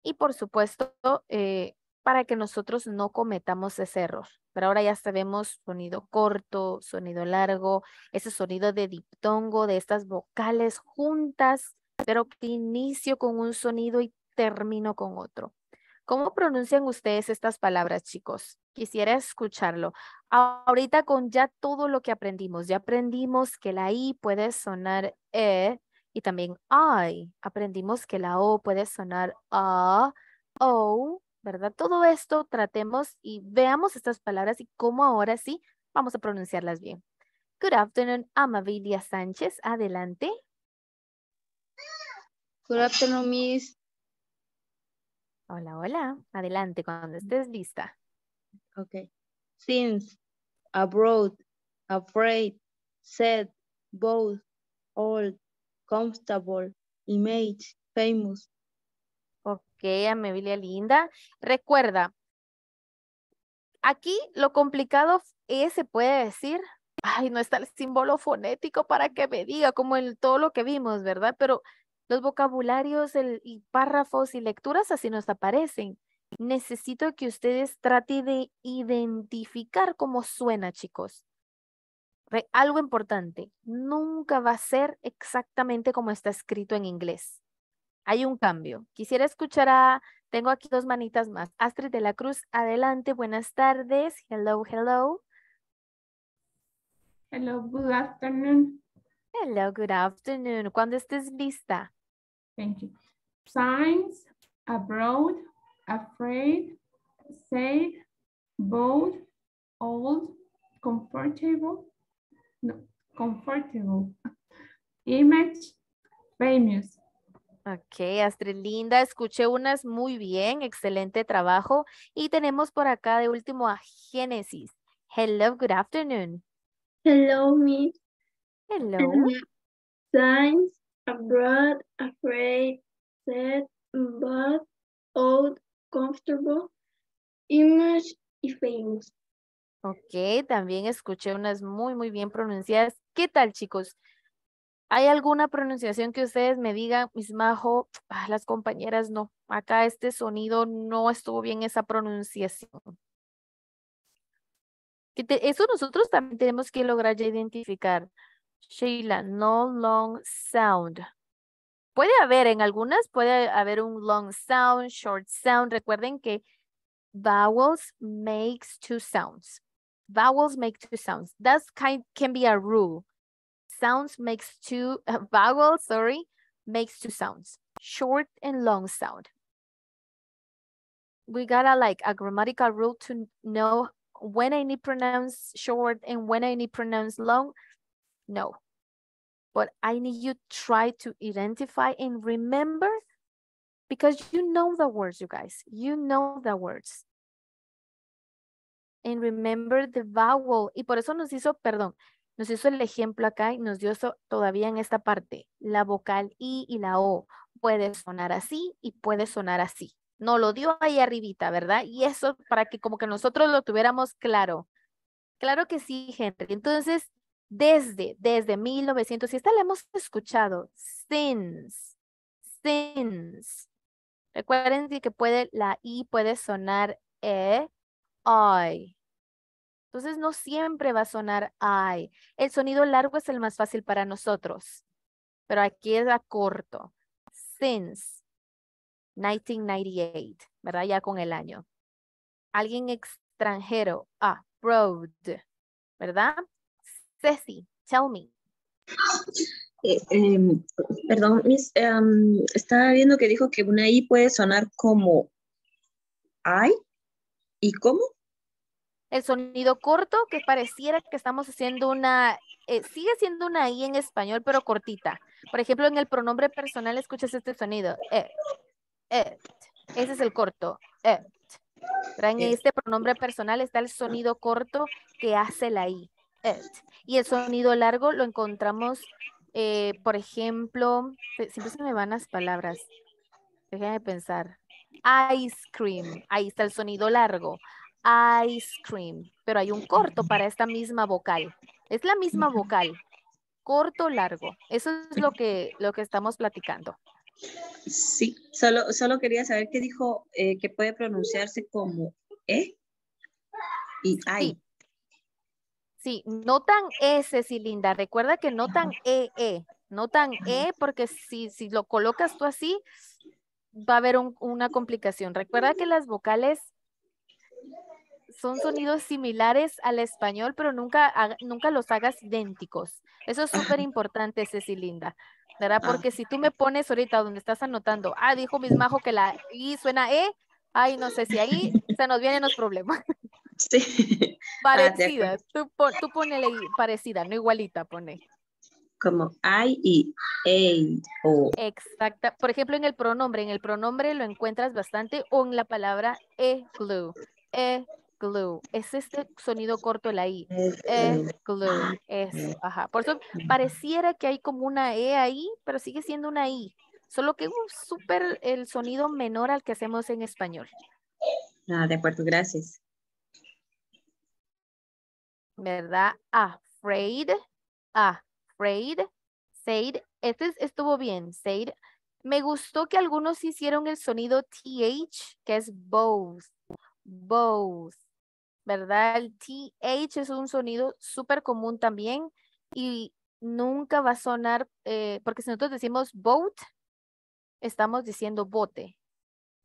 S3: y por supuesto eh, para que nosotros no cometamos ese error. Pero ahora ya sabemos sonido corto, sonido largo, ese sonido de diptongo, de estas vocales juntas, pero que inicio con un sonido y termino con otro. ¿Cómo pronuncian ustedes estas palabras, chicos? Quisiera escucharlo. Ahorita con ya todo lo que aprendimos, ya aprendimos que la I puede sonar E y también I. Aprendimos que la O puede sonar A, O, ¿verdad? Todo esto tratemos y veamos estas palabras y cómo ahora sí vamos a pronunciarlas bien. Good afternoon, Amabilia Sánchez. Adelante. Good afternoon, Miss. Hola, hola. Adelante cuando mm. estés lista. Ok. Since, abroad, afraid, said both, old, comfortable, image, famous, Ok, amabilia linda. Recuerda, aquí lo complicado es, se puede decir, ay, no está el símbolo fonético para que me diga, como el todo lo que vimos, ¿verdad? Pero los vocabularios el, y párrafos y lecturas así nos aparecen. Necesito que ustedes traten de identificar cómo suena, chicos. algo importante, nunca va a ser exactamente como está escrito en inglés. Hay un cambio. Quisiera escuchar a, tengo aquí dos manitas más. Astrid de la Cruz, adelante, buenas tardes. Hello, hello. Hello, good afternoon. Hello, good afternoon. Cuando estés lista. Thank you. Signs,
S2: abroad,
S3: afraid,
S2: safe, bold, old, comfortable, no, comfortable. Image, famous,
S3: Ok, Astrid Linda, escuché unas muy bien, excelente trabajo. Y tenemos por acá de último a Génesis. Hello, good afternoon.
S2: Hello, me. Hello.
S3: Signs abroad, afraid,
S2: sad, but old, comfortable,
S3: image y famous. Ok, también escuché unas muy, muy bien pronunciadas. ¿Qué tal, chicos? ¿Hay alguna pronunciación que ustedes me digan, mis majo, ah, las compañeras no, acá este sonido no estuvo bien esa pronunciación? Eso nosotros también tenemos que lograr ya identificar. Sheila, no long sound. Puede haber en algunas, puede haber un long sound, short sound. Recuerden que vowels makes two sounds. Vowels make two sounds. That kind can be a rule. sounds makes two, uh, vowel, sorry, makes two sounds, short and long sound. We gotta like a grammatical rule to know when I need pronounce short and when I need pronounce long. No, but I need you try to identify and remember because you know the words, you guys, you know the words. And remember the vowel. Y por eso nos hizo, perdón, Nos hizo el ejemplo acá y nos dio eso todavía en esta parte. La vocal I y la O puede sonar así y puede sonar así. No lo dio ahí arribita, ¿verdad? Y eso para que como que nosotros lo tuviéramos claro. Claro que sí, Henry. Entonces, desde, desde 1900, y esta la hemos escuchado, since, since. Recuerden que puede, la I puede sonar E, I. Entonces no siempre va a sonar ay. El sonido largo es el más fácil para nosotros, pero aquí es corto. Since 1998, ¿verdad? Ya con el año. Alguien extranjero, abroad, ah, ¿verdad? Ceci, tell me.
S2: Eh, em, perdón, Miss, em, estaba viendo que dijo que una I puede sonar como I.
S3: ¿Y cómo? el sonido corto que pareciera que estamos haciendo una, eh, sigue siendo una I en español, pero cortita. Por ejemplo, en el pronombre personal escuchas este sonido. Eh, eh, ese es el corto. En este pronombre personal está el sonido corto que hace la I. Y el sonido largo lo encontramos, por ejemplo, siempre se me van las palabras. Déjenme pensar. Ice cream. Ahí está el sonido largo ice cream, pero hay un corto para esta misma vocal. Es la misma vocal, corto, largo. Eso es lo que, lo que estamos platicando. Sí, solo, quería saber qué dijo, eh, que puede pronunciarse como
S2: E y I.
S3: Sí. notan no tan Recuerda que notan tan E, E. No E, porque si, lo colocas tú así, va a haber una complicación. Recuerda que las vocales son sonidos similares al español, pero nunca, nunca los hagas idénticos. Eso es súper importante, Ceci Linda. ¿Verdad? Ah. Porque si tú me pones ahorita donde estás anotando, ah, dijo mismajo que la I suena E, ay, no sé si ahí se nos vienen los problemas. Sí. Ah, parecida, tú, ponele parecida, no igualita, pone
S2: como I y A e o.
S3: Exacta. Por ejemplo, en el pronombre, en el pronombre lo encuentras bastante o en la palabra e glue. E glue. Es este sonido corto la i Es eh, glue. Ah, eh, ajá. Por eso pareciera que hay como una E ahí, pero sigue siendo una I. Solo que es súper el sonido menor al que hacemos en español.
S2: Ah, de acuerdo, gracias.
S3: ¿Verdad? Afraid. Afraid. Said. Este estuvo bien. Said. Me gustó que algunos hicieron el sonido TH, que es both, both, ¿verdad? El TH es un sonido súper común también y nunca va a sonar, eh, porque si nosotros decimos boat, estamos diciendo bote.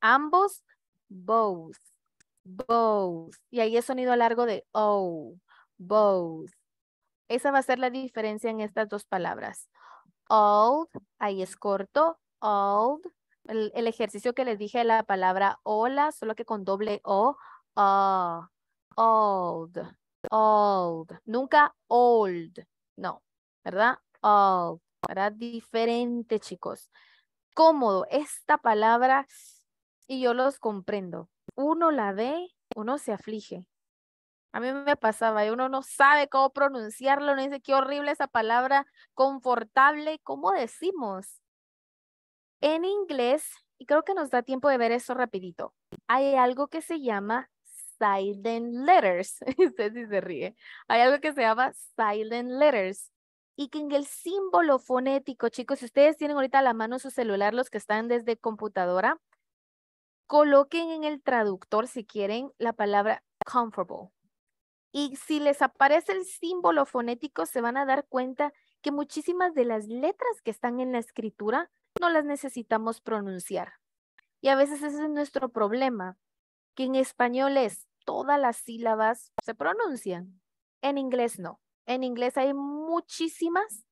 S3: Ambos, both, both. Y ahí es sonido largo de oh, both. Esa va a ser la diferencia en estas dos palabras. Old, ahí es corto, old. El, ejercicio que les dije, la palabra hola, solo que con doble O, ah old, old, nunca old, no, ¿verdad? Old, ¿verdad? Diferente, chicos. Cómodo, esta palabra, y yo los comprendo. Uno la ve, uno se aflige. A mí me pasaba, y uno no sabe cómo pronunciarlo, no dice qué horrible esa palabra, confortable, ¿cómo decimos? En inglés, y creo que nos da tiempo de ver eso rapidito, hay algo que se llama silent letters. sé se ríe. Hay algo que se llama silent letters y que en el símbolo fonético, chicos, si ustedes tienen ahorita a la mano su celular, los que están desde computadora, coloquen en el traductor, si quieren, la palabra comfortable. Y si les aparece el símbolo fonético, se van a dar cuenta que muchísimas de las letras que están en la escritura no las necesitamos pronunciar. Y a veces ese es nuestro problema, que en español es todas las sílabas se pronuncian. En inglés no. En inglés hay muchísimas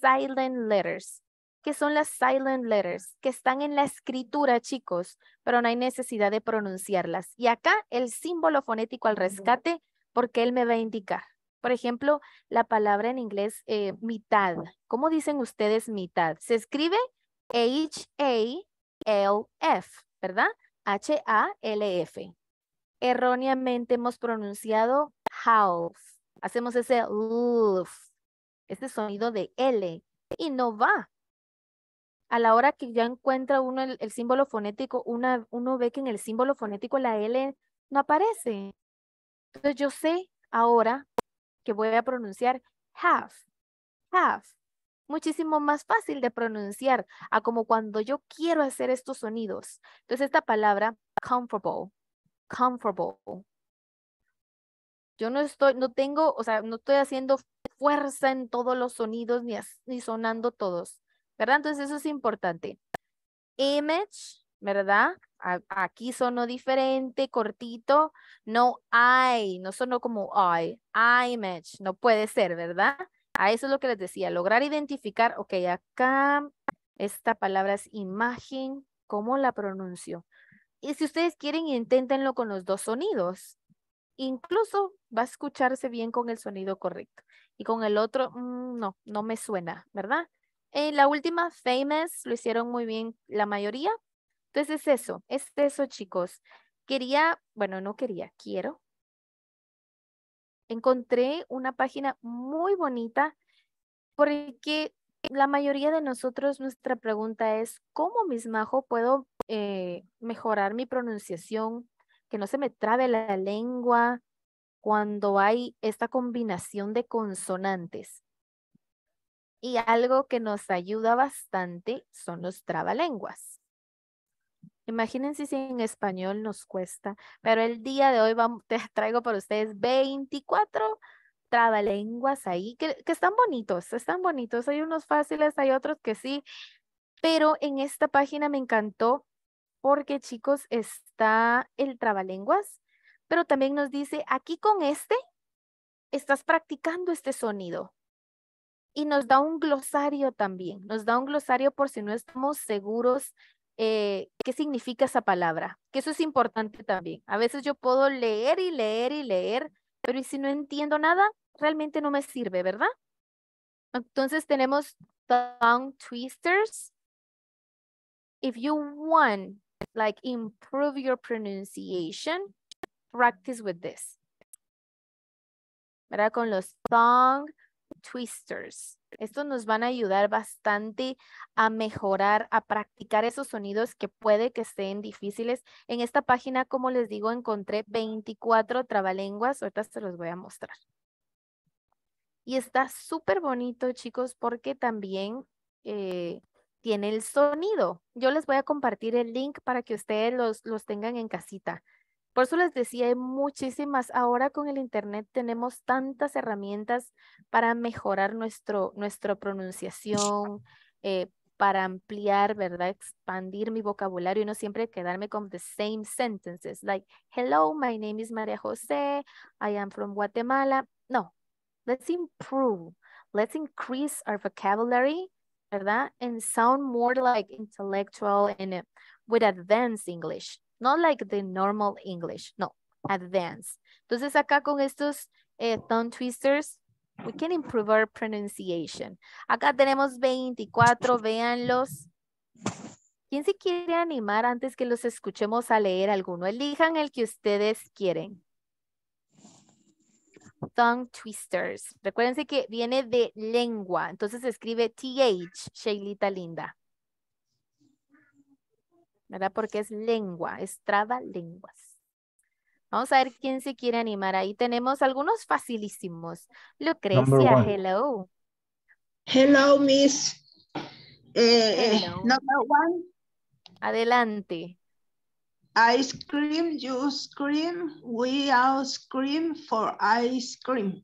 S3: silent letters, que son las silent letters, que están en la escritura, chicos, pero no hay necesidad de pronunciarlas. Y acá el símbolo fonético al rescate, porque él me va a indicar. Por ejemplo, la palabra en inglés eh, mitad. ¿Cómo dicen ustedes mitad? Se escribe H-A-L-F, ¿verdad? H-A-L-F. Erróneamente hemos pronunciado half. Hacemos ese lf, este sonido de L, y no va. A la hora que ya encuentra uno el, símbolo fonético, uno ve que en el símbolo fonético la L no aparece. Entonces yo sé ahora que voy a pronunciar half, half, muchísimo más fácil de pronunciar a como cuando yo quiero hacer estos sonidos. Entonces esta palabra, comfortable, comfortable. Yo no estoy, no tengo, o sea, no estoy haciendo fuerza en todos los sonidos ni, ni sonando todos, ¿verdad? Entonces eso es importante. Image, ¿verdad? aquí sonó diferente, cortito. No I, no sonó como I. Image, no puede ser, ¿verdad? A eso es lo que les decía, lograr identificar, ok, acá esta palabra es imagen, ¿cómo la pronuncio? Y si ustedes quieren, inténtenlo con los dos sonidos. Incluso va a escucharse bien con el sonido correcto. Y con el otro, mm, no, no me suena, ¿verdad? En la última, famous, lo hicieron muy bien la mayoría. Entonces es eso, es eso, chicos. Quería, bueno, no quería, quiero encontré una página muy bonita porque la mayoría de nosotros nuestra pregunta es, ¿cómo mismajo puedo eh, mejorar mi pronunciación? Que no se me trabe la lengua cuando hay esta combinación de consonantes. Y algo que nos ayuda bastante son los trabalenguas. Imagínense si en español nos cuesta, pero el día de hoy te traigo para ustedes 24 trabalenguas ahí, que, que están bonitos, están bonitos. Hay unos fáciles, hay otros que sí, pero en esta página me encantó porque, chicos, está el trabalenguas, pero también nos dice, aquí con este, estás practicando este sonido. Y nos da un glosario también, nos da un glosario por si no estamos seguros eh, qué significa esa palabra, que eso es importante también. A veces yo puedo leer y leer y leer, pero si no entiendo nada, realmente no me sirve, ¿verdad? Entonces tenemos tongue twisters. If you want, like, improve your pronunciation, practice with this. ¿Verdad? Con los tongue twisters. Estos nos van a ayudar bastante a mejorar, a practicar esos sonidos que puede que estén difíciles. En esta página, como les digo, encontré 24 trabalenguas. Ahorita se los voy a mostrar. Y está súper bonito, chicos, porque también eh, tiene el sonido. Yo les voy a compartir el link para que ustedes los tengan en casita. Por eso les decía, hay muchísimas. Ahora con el Internet tenemos tantas herramientas para mejorar nuestro, nuestra pronunciación, eh, para ampliar, ¿verdad? Expandir mi vocabulario y no siempre quedarme con the same sentences. Like, hello, my name is María José. I am from Guatemala. No, let's improve. Let's increase our vocabulary, ¿verdad? And sound more like intellectual and eh, with advanced English. Not like the normal English, no, advanced. Entonces acá con estos eh, tongue twisters, we can improve our pronunciation. Acá tenemos 24, véanlos. ¿Quién se quiere animar antes que los escuchemos a leer alguno? Elijan el que ustedes quieren. Tongue twisters. Recuérdense que viene de lengua, entonces se escribe TH, Shailita Linda. ¿verdad? Porque es lengua, estrada, lenguas. Vamos a ver quién se quiere animar. Ahí tenemos algunos facilísimos. Lucrecia, hello.
S2: Hello, Miss. Eh, eh,
S3: number one.
S2: Adelante. Ice cream, you scream, we
S3: all scream for ice cream.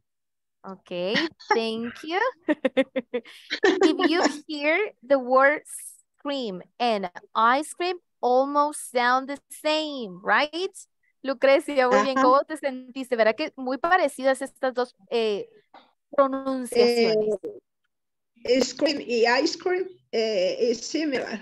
S3: Okay, thank you. if you hear the word scream and ice cream, almost sound the same, right? Lucrecia, muy Ajá. bien, ¿cómo te sentiste? Verá que muy parecidas estas dos eh, pronunciaciones.
S2: Eh, screen y ice cream
S3: eh, is similar.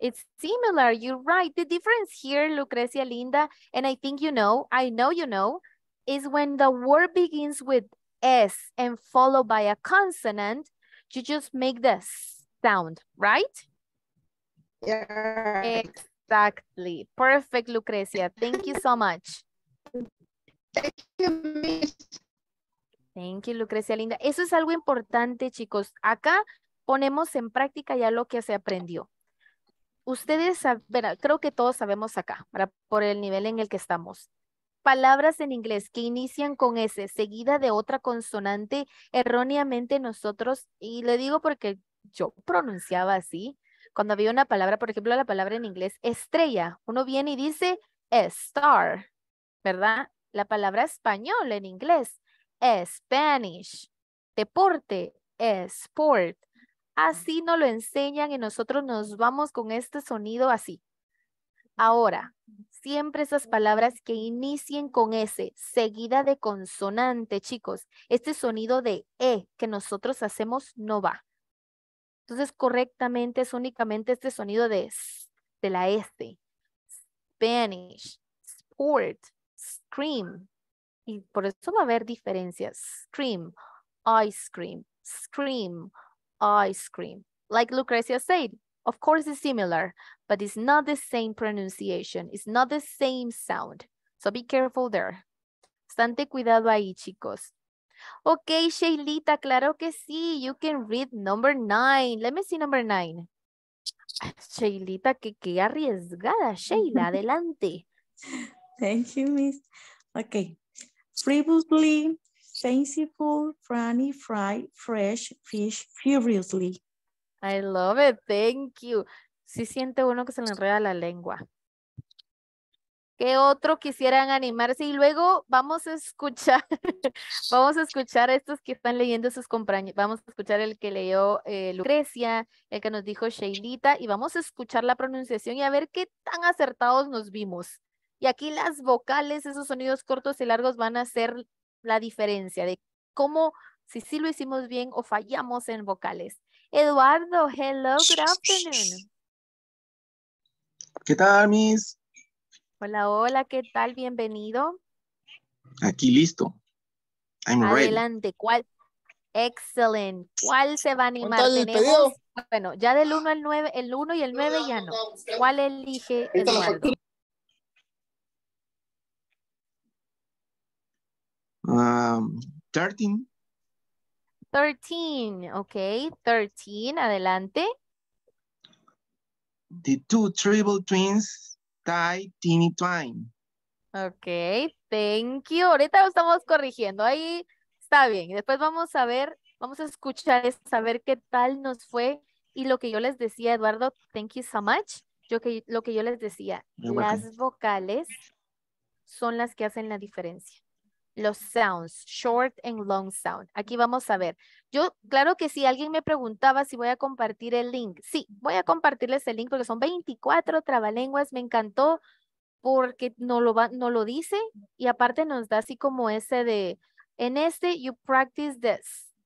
S3: It's similar, you're right. The difference here, Lucrecia Linda, and I think you know, I know you know, is when the word begins with S and followed by a consonant, you just make the sound, right? Yeah. Exactly. Perfect, Lucrecia. Thank you so much. Thank you, Lucrecia Linda. Eso es algo importante, chicos. Acá ponemos en práctica ya lo que se aprendió. Ustedes, creo que todos sabemos acá, por el nivel en el que estamos. Palabras en inglés que inician con S, seguida de otra consonante, erróneamente nosotros, y le digo porque yo pronunciaba así, cuando había una palabra, por ejemplo, la palabra en inglés estrella, uno viene y dice star, ¿verdad? La palabra español en inglés, Spanish. Deporte, sport. Así nos lo enseñan y nosotros nos vamos con este sonido así. Ahora, siempre esas palabras que inicien con S, seguida de consonante, chicos. Este sonido de E que nosotros hacemos no va. Entonces, correctamente es únicamente este sonido de, de la S. Spanish, sport, scream. Y por eso va a haber diferencias. Scream, ice cream, scream, ice cream. Like Lucrecia said, of course it's similar, but it's not the same pronunciation. It's not the same sound. So be careful there. Bastante cuidado ahí, chicos. Ok, Sheilita, claro que sí. You can read number nine. Let me see number nine. Sheilita, que, qué arriesgada. Sheila, adelante. Thank you, miss. Ok. Previously, fanciful, funny, fry, fresh, fish, furiously. I love it. Thank you. Sí siente uno que se le enreda la lengua. ¿Qué otro quisieran animarse? Y luego vamos a escuchar, vamos a escuchar a estos que están leyendo sus compañeros. Vamos a escuchar el que leyó eh, Lucrecia, el que nos dijo Sheilita, y vamos a escuchar la pronunciación y a ver qué tan acertados nos vimos. Y aquí las vocales, esos sonidos cortos y largos van a ser la diferencia de cómo, si sí lo hicimos bien o fallamos en vocales. Eduardo, hello, good afternoon.
S2: ¿Qué tal, mis...
S3: Hola, hola, ¿qué tal? Bienvenido.
S2: Aquí listo. I'm Adelante,
S3: ¿cuál? excelente ¿Cuál se va a animar? bueno, ya del 1 al 9, el 1 y el 9 ya no. ¿Cuál elige Eduardo? 13. 13, um, ok, 13, adelante.
S2: The two tribal twins Okay,
S3: Ok, thank you. Ahorita lo estamos corrigiendo. Ahí está bien. Después vamos a ver, vamos a escuchar, a ver qué tal nos fue. Y lo que yo les decía, Eduardo, thank you so much. Yo que, lo que yo les decía, las vocales son las que hacen la diferencia los sounds, short and long sound. Aquí vamos a ver. Yo, claro que si alguien me preguntaba si voy a compartir el link. Sí, voy a compartirles el link porque son 24 trabalenguas. Me encantó porque no lo, no lo dice y aparte nos da así como ese de, en este you practice the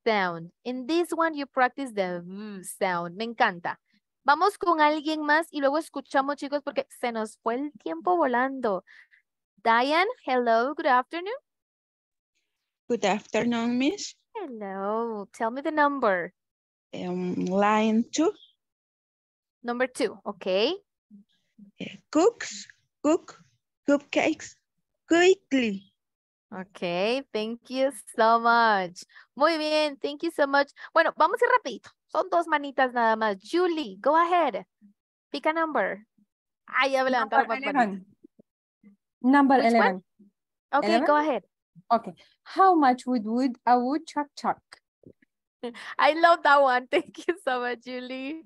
S3: sound, in this one you practice the mm sound. Me encanta. Vamos con alguien más y luego escuchamos, chicos, porque se nos fue el tiempo volando. Diane, hello, good afternoon. Good afternoon, miss. Hello. Tell me the number. Um, line two. Number two, okay. cooks, cook, cupcakes, quickly. Okay, thank you so much. Muy bien, thank you so much. Bueno, vamos a ir rapidito. Son dos manitas nada más. Julie, go ahead. Pick a number. Ay, ya Number 11.
S2: Number 11.
S3: Okay, go ahead.
S2: Okay. How much would, would a woodchuck chuck?
S3: I love that one. Thank you so much, Julie.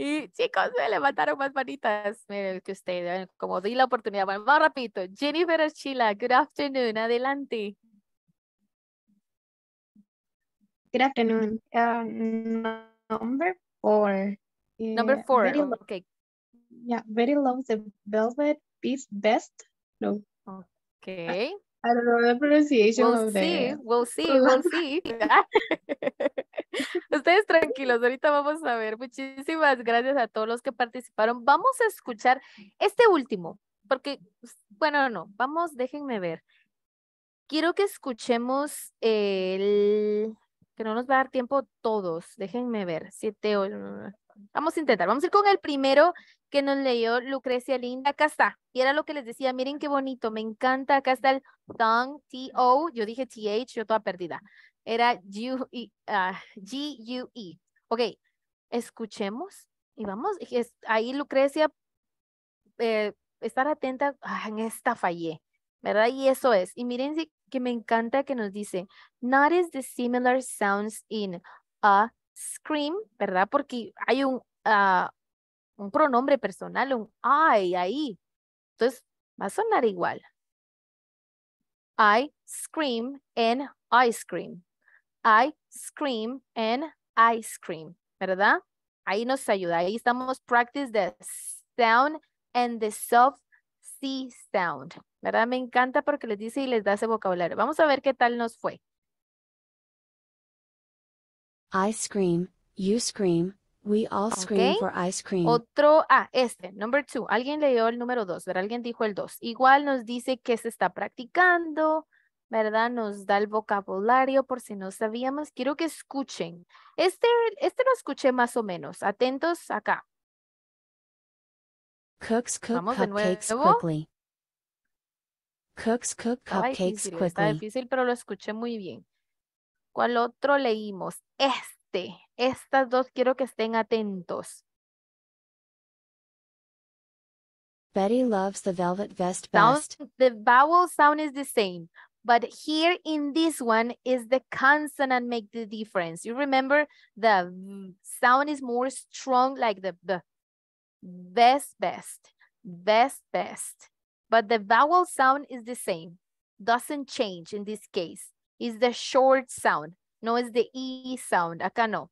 S3: Y chicos, me levantaron más manitas. Miren que ustedes, como di la oportunidad. Bueno, más rapidito. Jennifer Archila, good afternoon. Adelante. Good afternoon. Uh,
S2: number four. Number four. okay. Yeah, very long. the velvet piece. best. No. Okay. I don't
S3: know we'll see, We'll see, pues we'll see. Ustedes tranquilos, ahorita vamos a ver. Muchísimas gracias a todos los que participaron. Vamos a escuchar este último, porque, bueno, no, vamos, déjenme ver. Quiero que escuchemos el, que no nos va a dar tiempo todos, déjenme ver, siete, ocho, Vamos a intentar. Vamos a ir con el primero que nos leyó Lucrecia Linda. Acá está. Y era lo que les decía. Miren qué bonito. Me encanta. Acá está el tongue, T-O. Yo dije T-H, yo toda perdida. Era G-U-E. Ah, ok. Escuchemos. Y vamos. ahí Lucrecia, eh, estar atenta. Ah, en esta fallé. ¿Verdad? Y eso es. Y miren que me encanta que nos dice, notice the similar sounds in a, scream, ¿verdad? Porque hay un, ah, un pronombre personal, un I ahí. Entonces, va a sonar igual. I scream and ice cream. I scream and ice cream, ¿verdad? Ahí nos ayuda. Ahí estamos practice the sound and the soft C sound, ¿verdad? Me encanta porque les dice y les da ese vocabulario. Vamos a ver qué tal nos fue.
S2: Ice cream, you scream, we all scream for ice cream.
S3: Otro, ah, este, number two. Alguien leyó el número dos, ¿verdad? Alguien dijo el dos. Igual nos dice qué se está practicando, ¿verdad? Nos da el vocabulario por si no sabíamos. Quiero que escuchen. Este, este lo escuché más o menos. Atentos acá.
S2: Cooks cook cupcakes quickly. Cooks cook cupcakes quickly. Está
S3: difícil, pero lo escuché muy bien. ¿Cuál otro leímos? Este. Estas dos quiero que estén atentos.
S2: Betty loves the velvet vest best.
S3: the vowel sound is the same, but here in this one is the consonant make the difference. You remember the sound is more strong like the b. Best, best, best, best. But the vowel sound is the same. Doesn't change in this case is the short sound. No, it's the E sound. Acá no.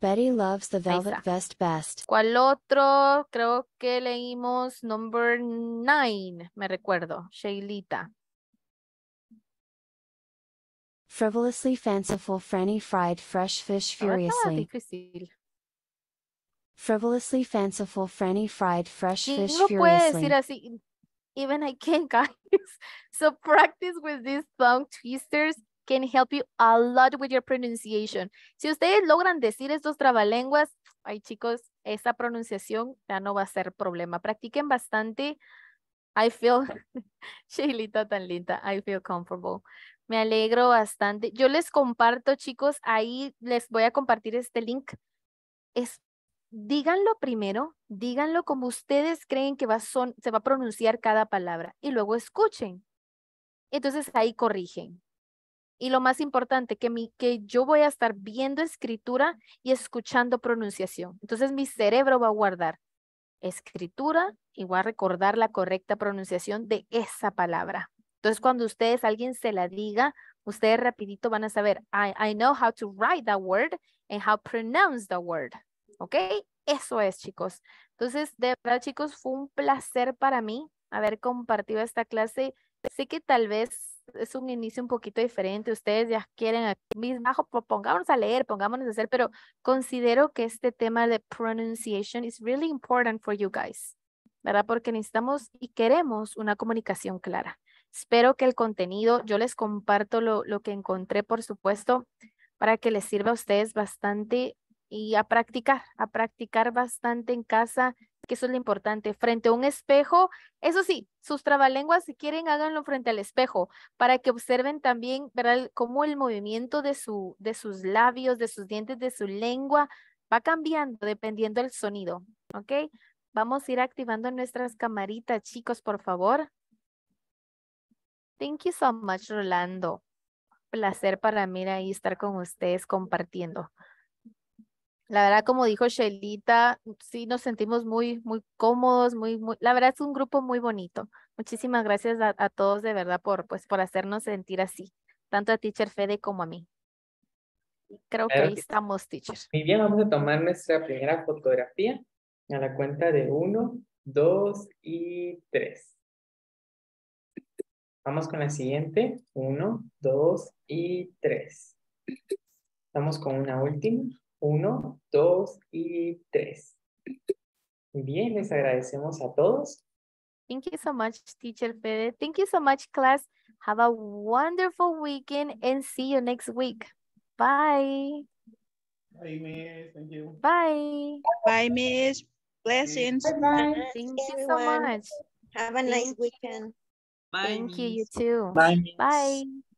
S2: Betty loves the velvet vest best.
S3: ¿Cuál otro? Creo que leímos number nine, me recuerdo. Shailita.
S2: Frivolously fanciful Franny fried fresh fish oh, furiously. Frivolously fanciful Franny fried fresh fish furiously.
S3: even I can, guys. so practice with these tongue twisters can help you a lot with your pronunciation. Si ustedes logran decir estos trabalenguas, ay chicos, esa pronunciación ya no va a ser problema. Practiquen bastante. I feel, Sheilita tan linda, I feel comfortable. Me alegro bastante. Yo les comparto, chicos, ahí les voy a compartir este link. Es díganlo primero, díganlo como ustedes creen que va se va a pronunciar cada palabra y luego escuchen. Entonces ahí corrigen. Y lo más importante, que, mi, que yo voy a estar viendo escritura y escuchando pronunciación. Entonces mi cerebro va a guardar escritura y va a recordar la correcta pronunciación de esa palabra. Entonces cuando ustedes, alguien se la diga, ustedes rapidito van a saber, I, I know how to write that word and how pronounce the word. ¿Ok? Eso es, chicos. Entonces, de verdad, chicos, fue un placer para mí haber compartido esta clase. Sé que tal vez es un inicio un poquito diferente. Ustedes ya quieren aquí mismo, pongámonos a leer, pongámonos a hacer, pero considero que este tema de pronunciation is really important for you guys, ¿verdad? Porque necesitamos y queremos una comunicación clara. Espero que el contenido, yo les comparto lo, lo que encontré, por supuesto, para que les sirva a ustedes bastante y a practicar, a practicar bastante en casa, que eso es lo importante, frente a un espejo. Eso sí, sus trabalenguas, si quieren, háganlo frente al espejo para que observen también, ver cómo el movimiento de, de sus labios, de sus dientes, de su lengua va cambiando dependiendo del sonido, ¿ok? Vamos a ir activando nuestras camaritas, chicos, por favor. Thank you so much, Rolando. Placer para mí ahí estar con ustedes compartiendo. La verdad, como dijo Shelita, sí nos sentimos muy, muy cómodos, muy, muy, la verdad es un grupo muy bonito. Muchísimas gracias a, todos de verdad por, pues, por hacernos sentir así, tanto a Teacher Fede como a mí. Creo que ahí estamos, Teacher. Muy bien, vamos
S2: a tomar nuestra primera fotografía a la cuenta de uno, dos y tres. Vamos con la siguiente, uno, dos y tres. Vamos con una última. Uno, dos y tres. Bien, les agradecemos a todos.
S3: Thank you so much, teacher Pérez. Thank you so much, class. Have a wonderful weekend and see you next week. Bye.
S1: Bye, Miss. Thank you.
S3: Bye. Bye, Miss.
S2: Blessings. Bye Thank you so much. Have a nice weekend. Bye, Thank you, you too. Bye. Miss. Bye.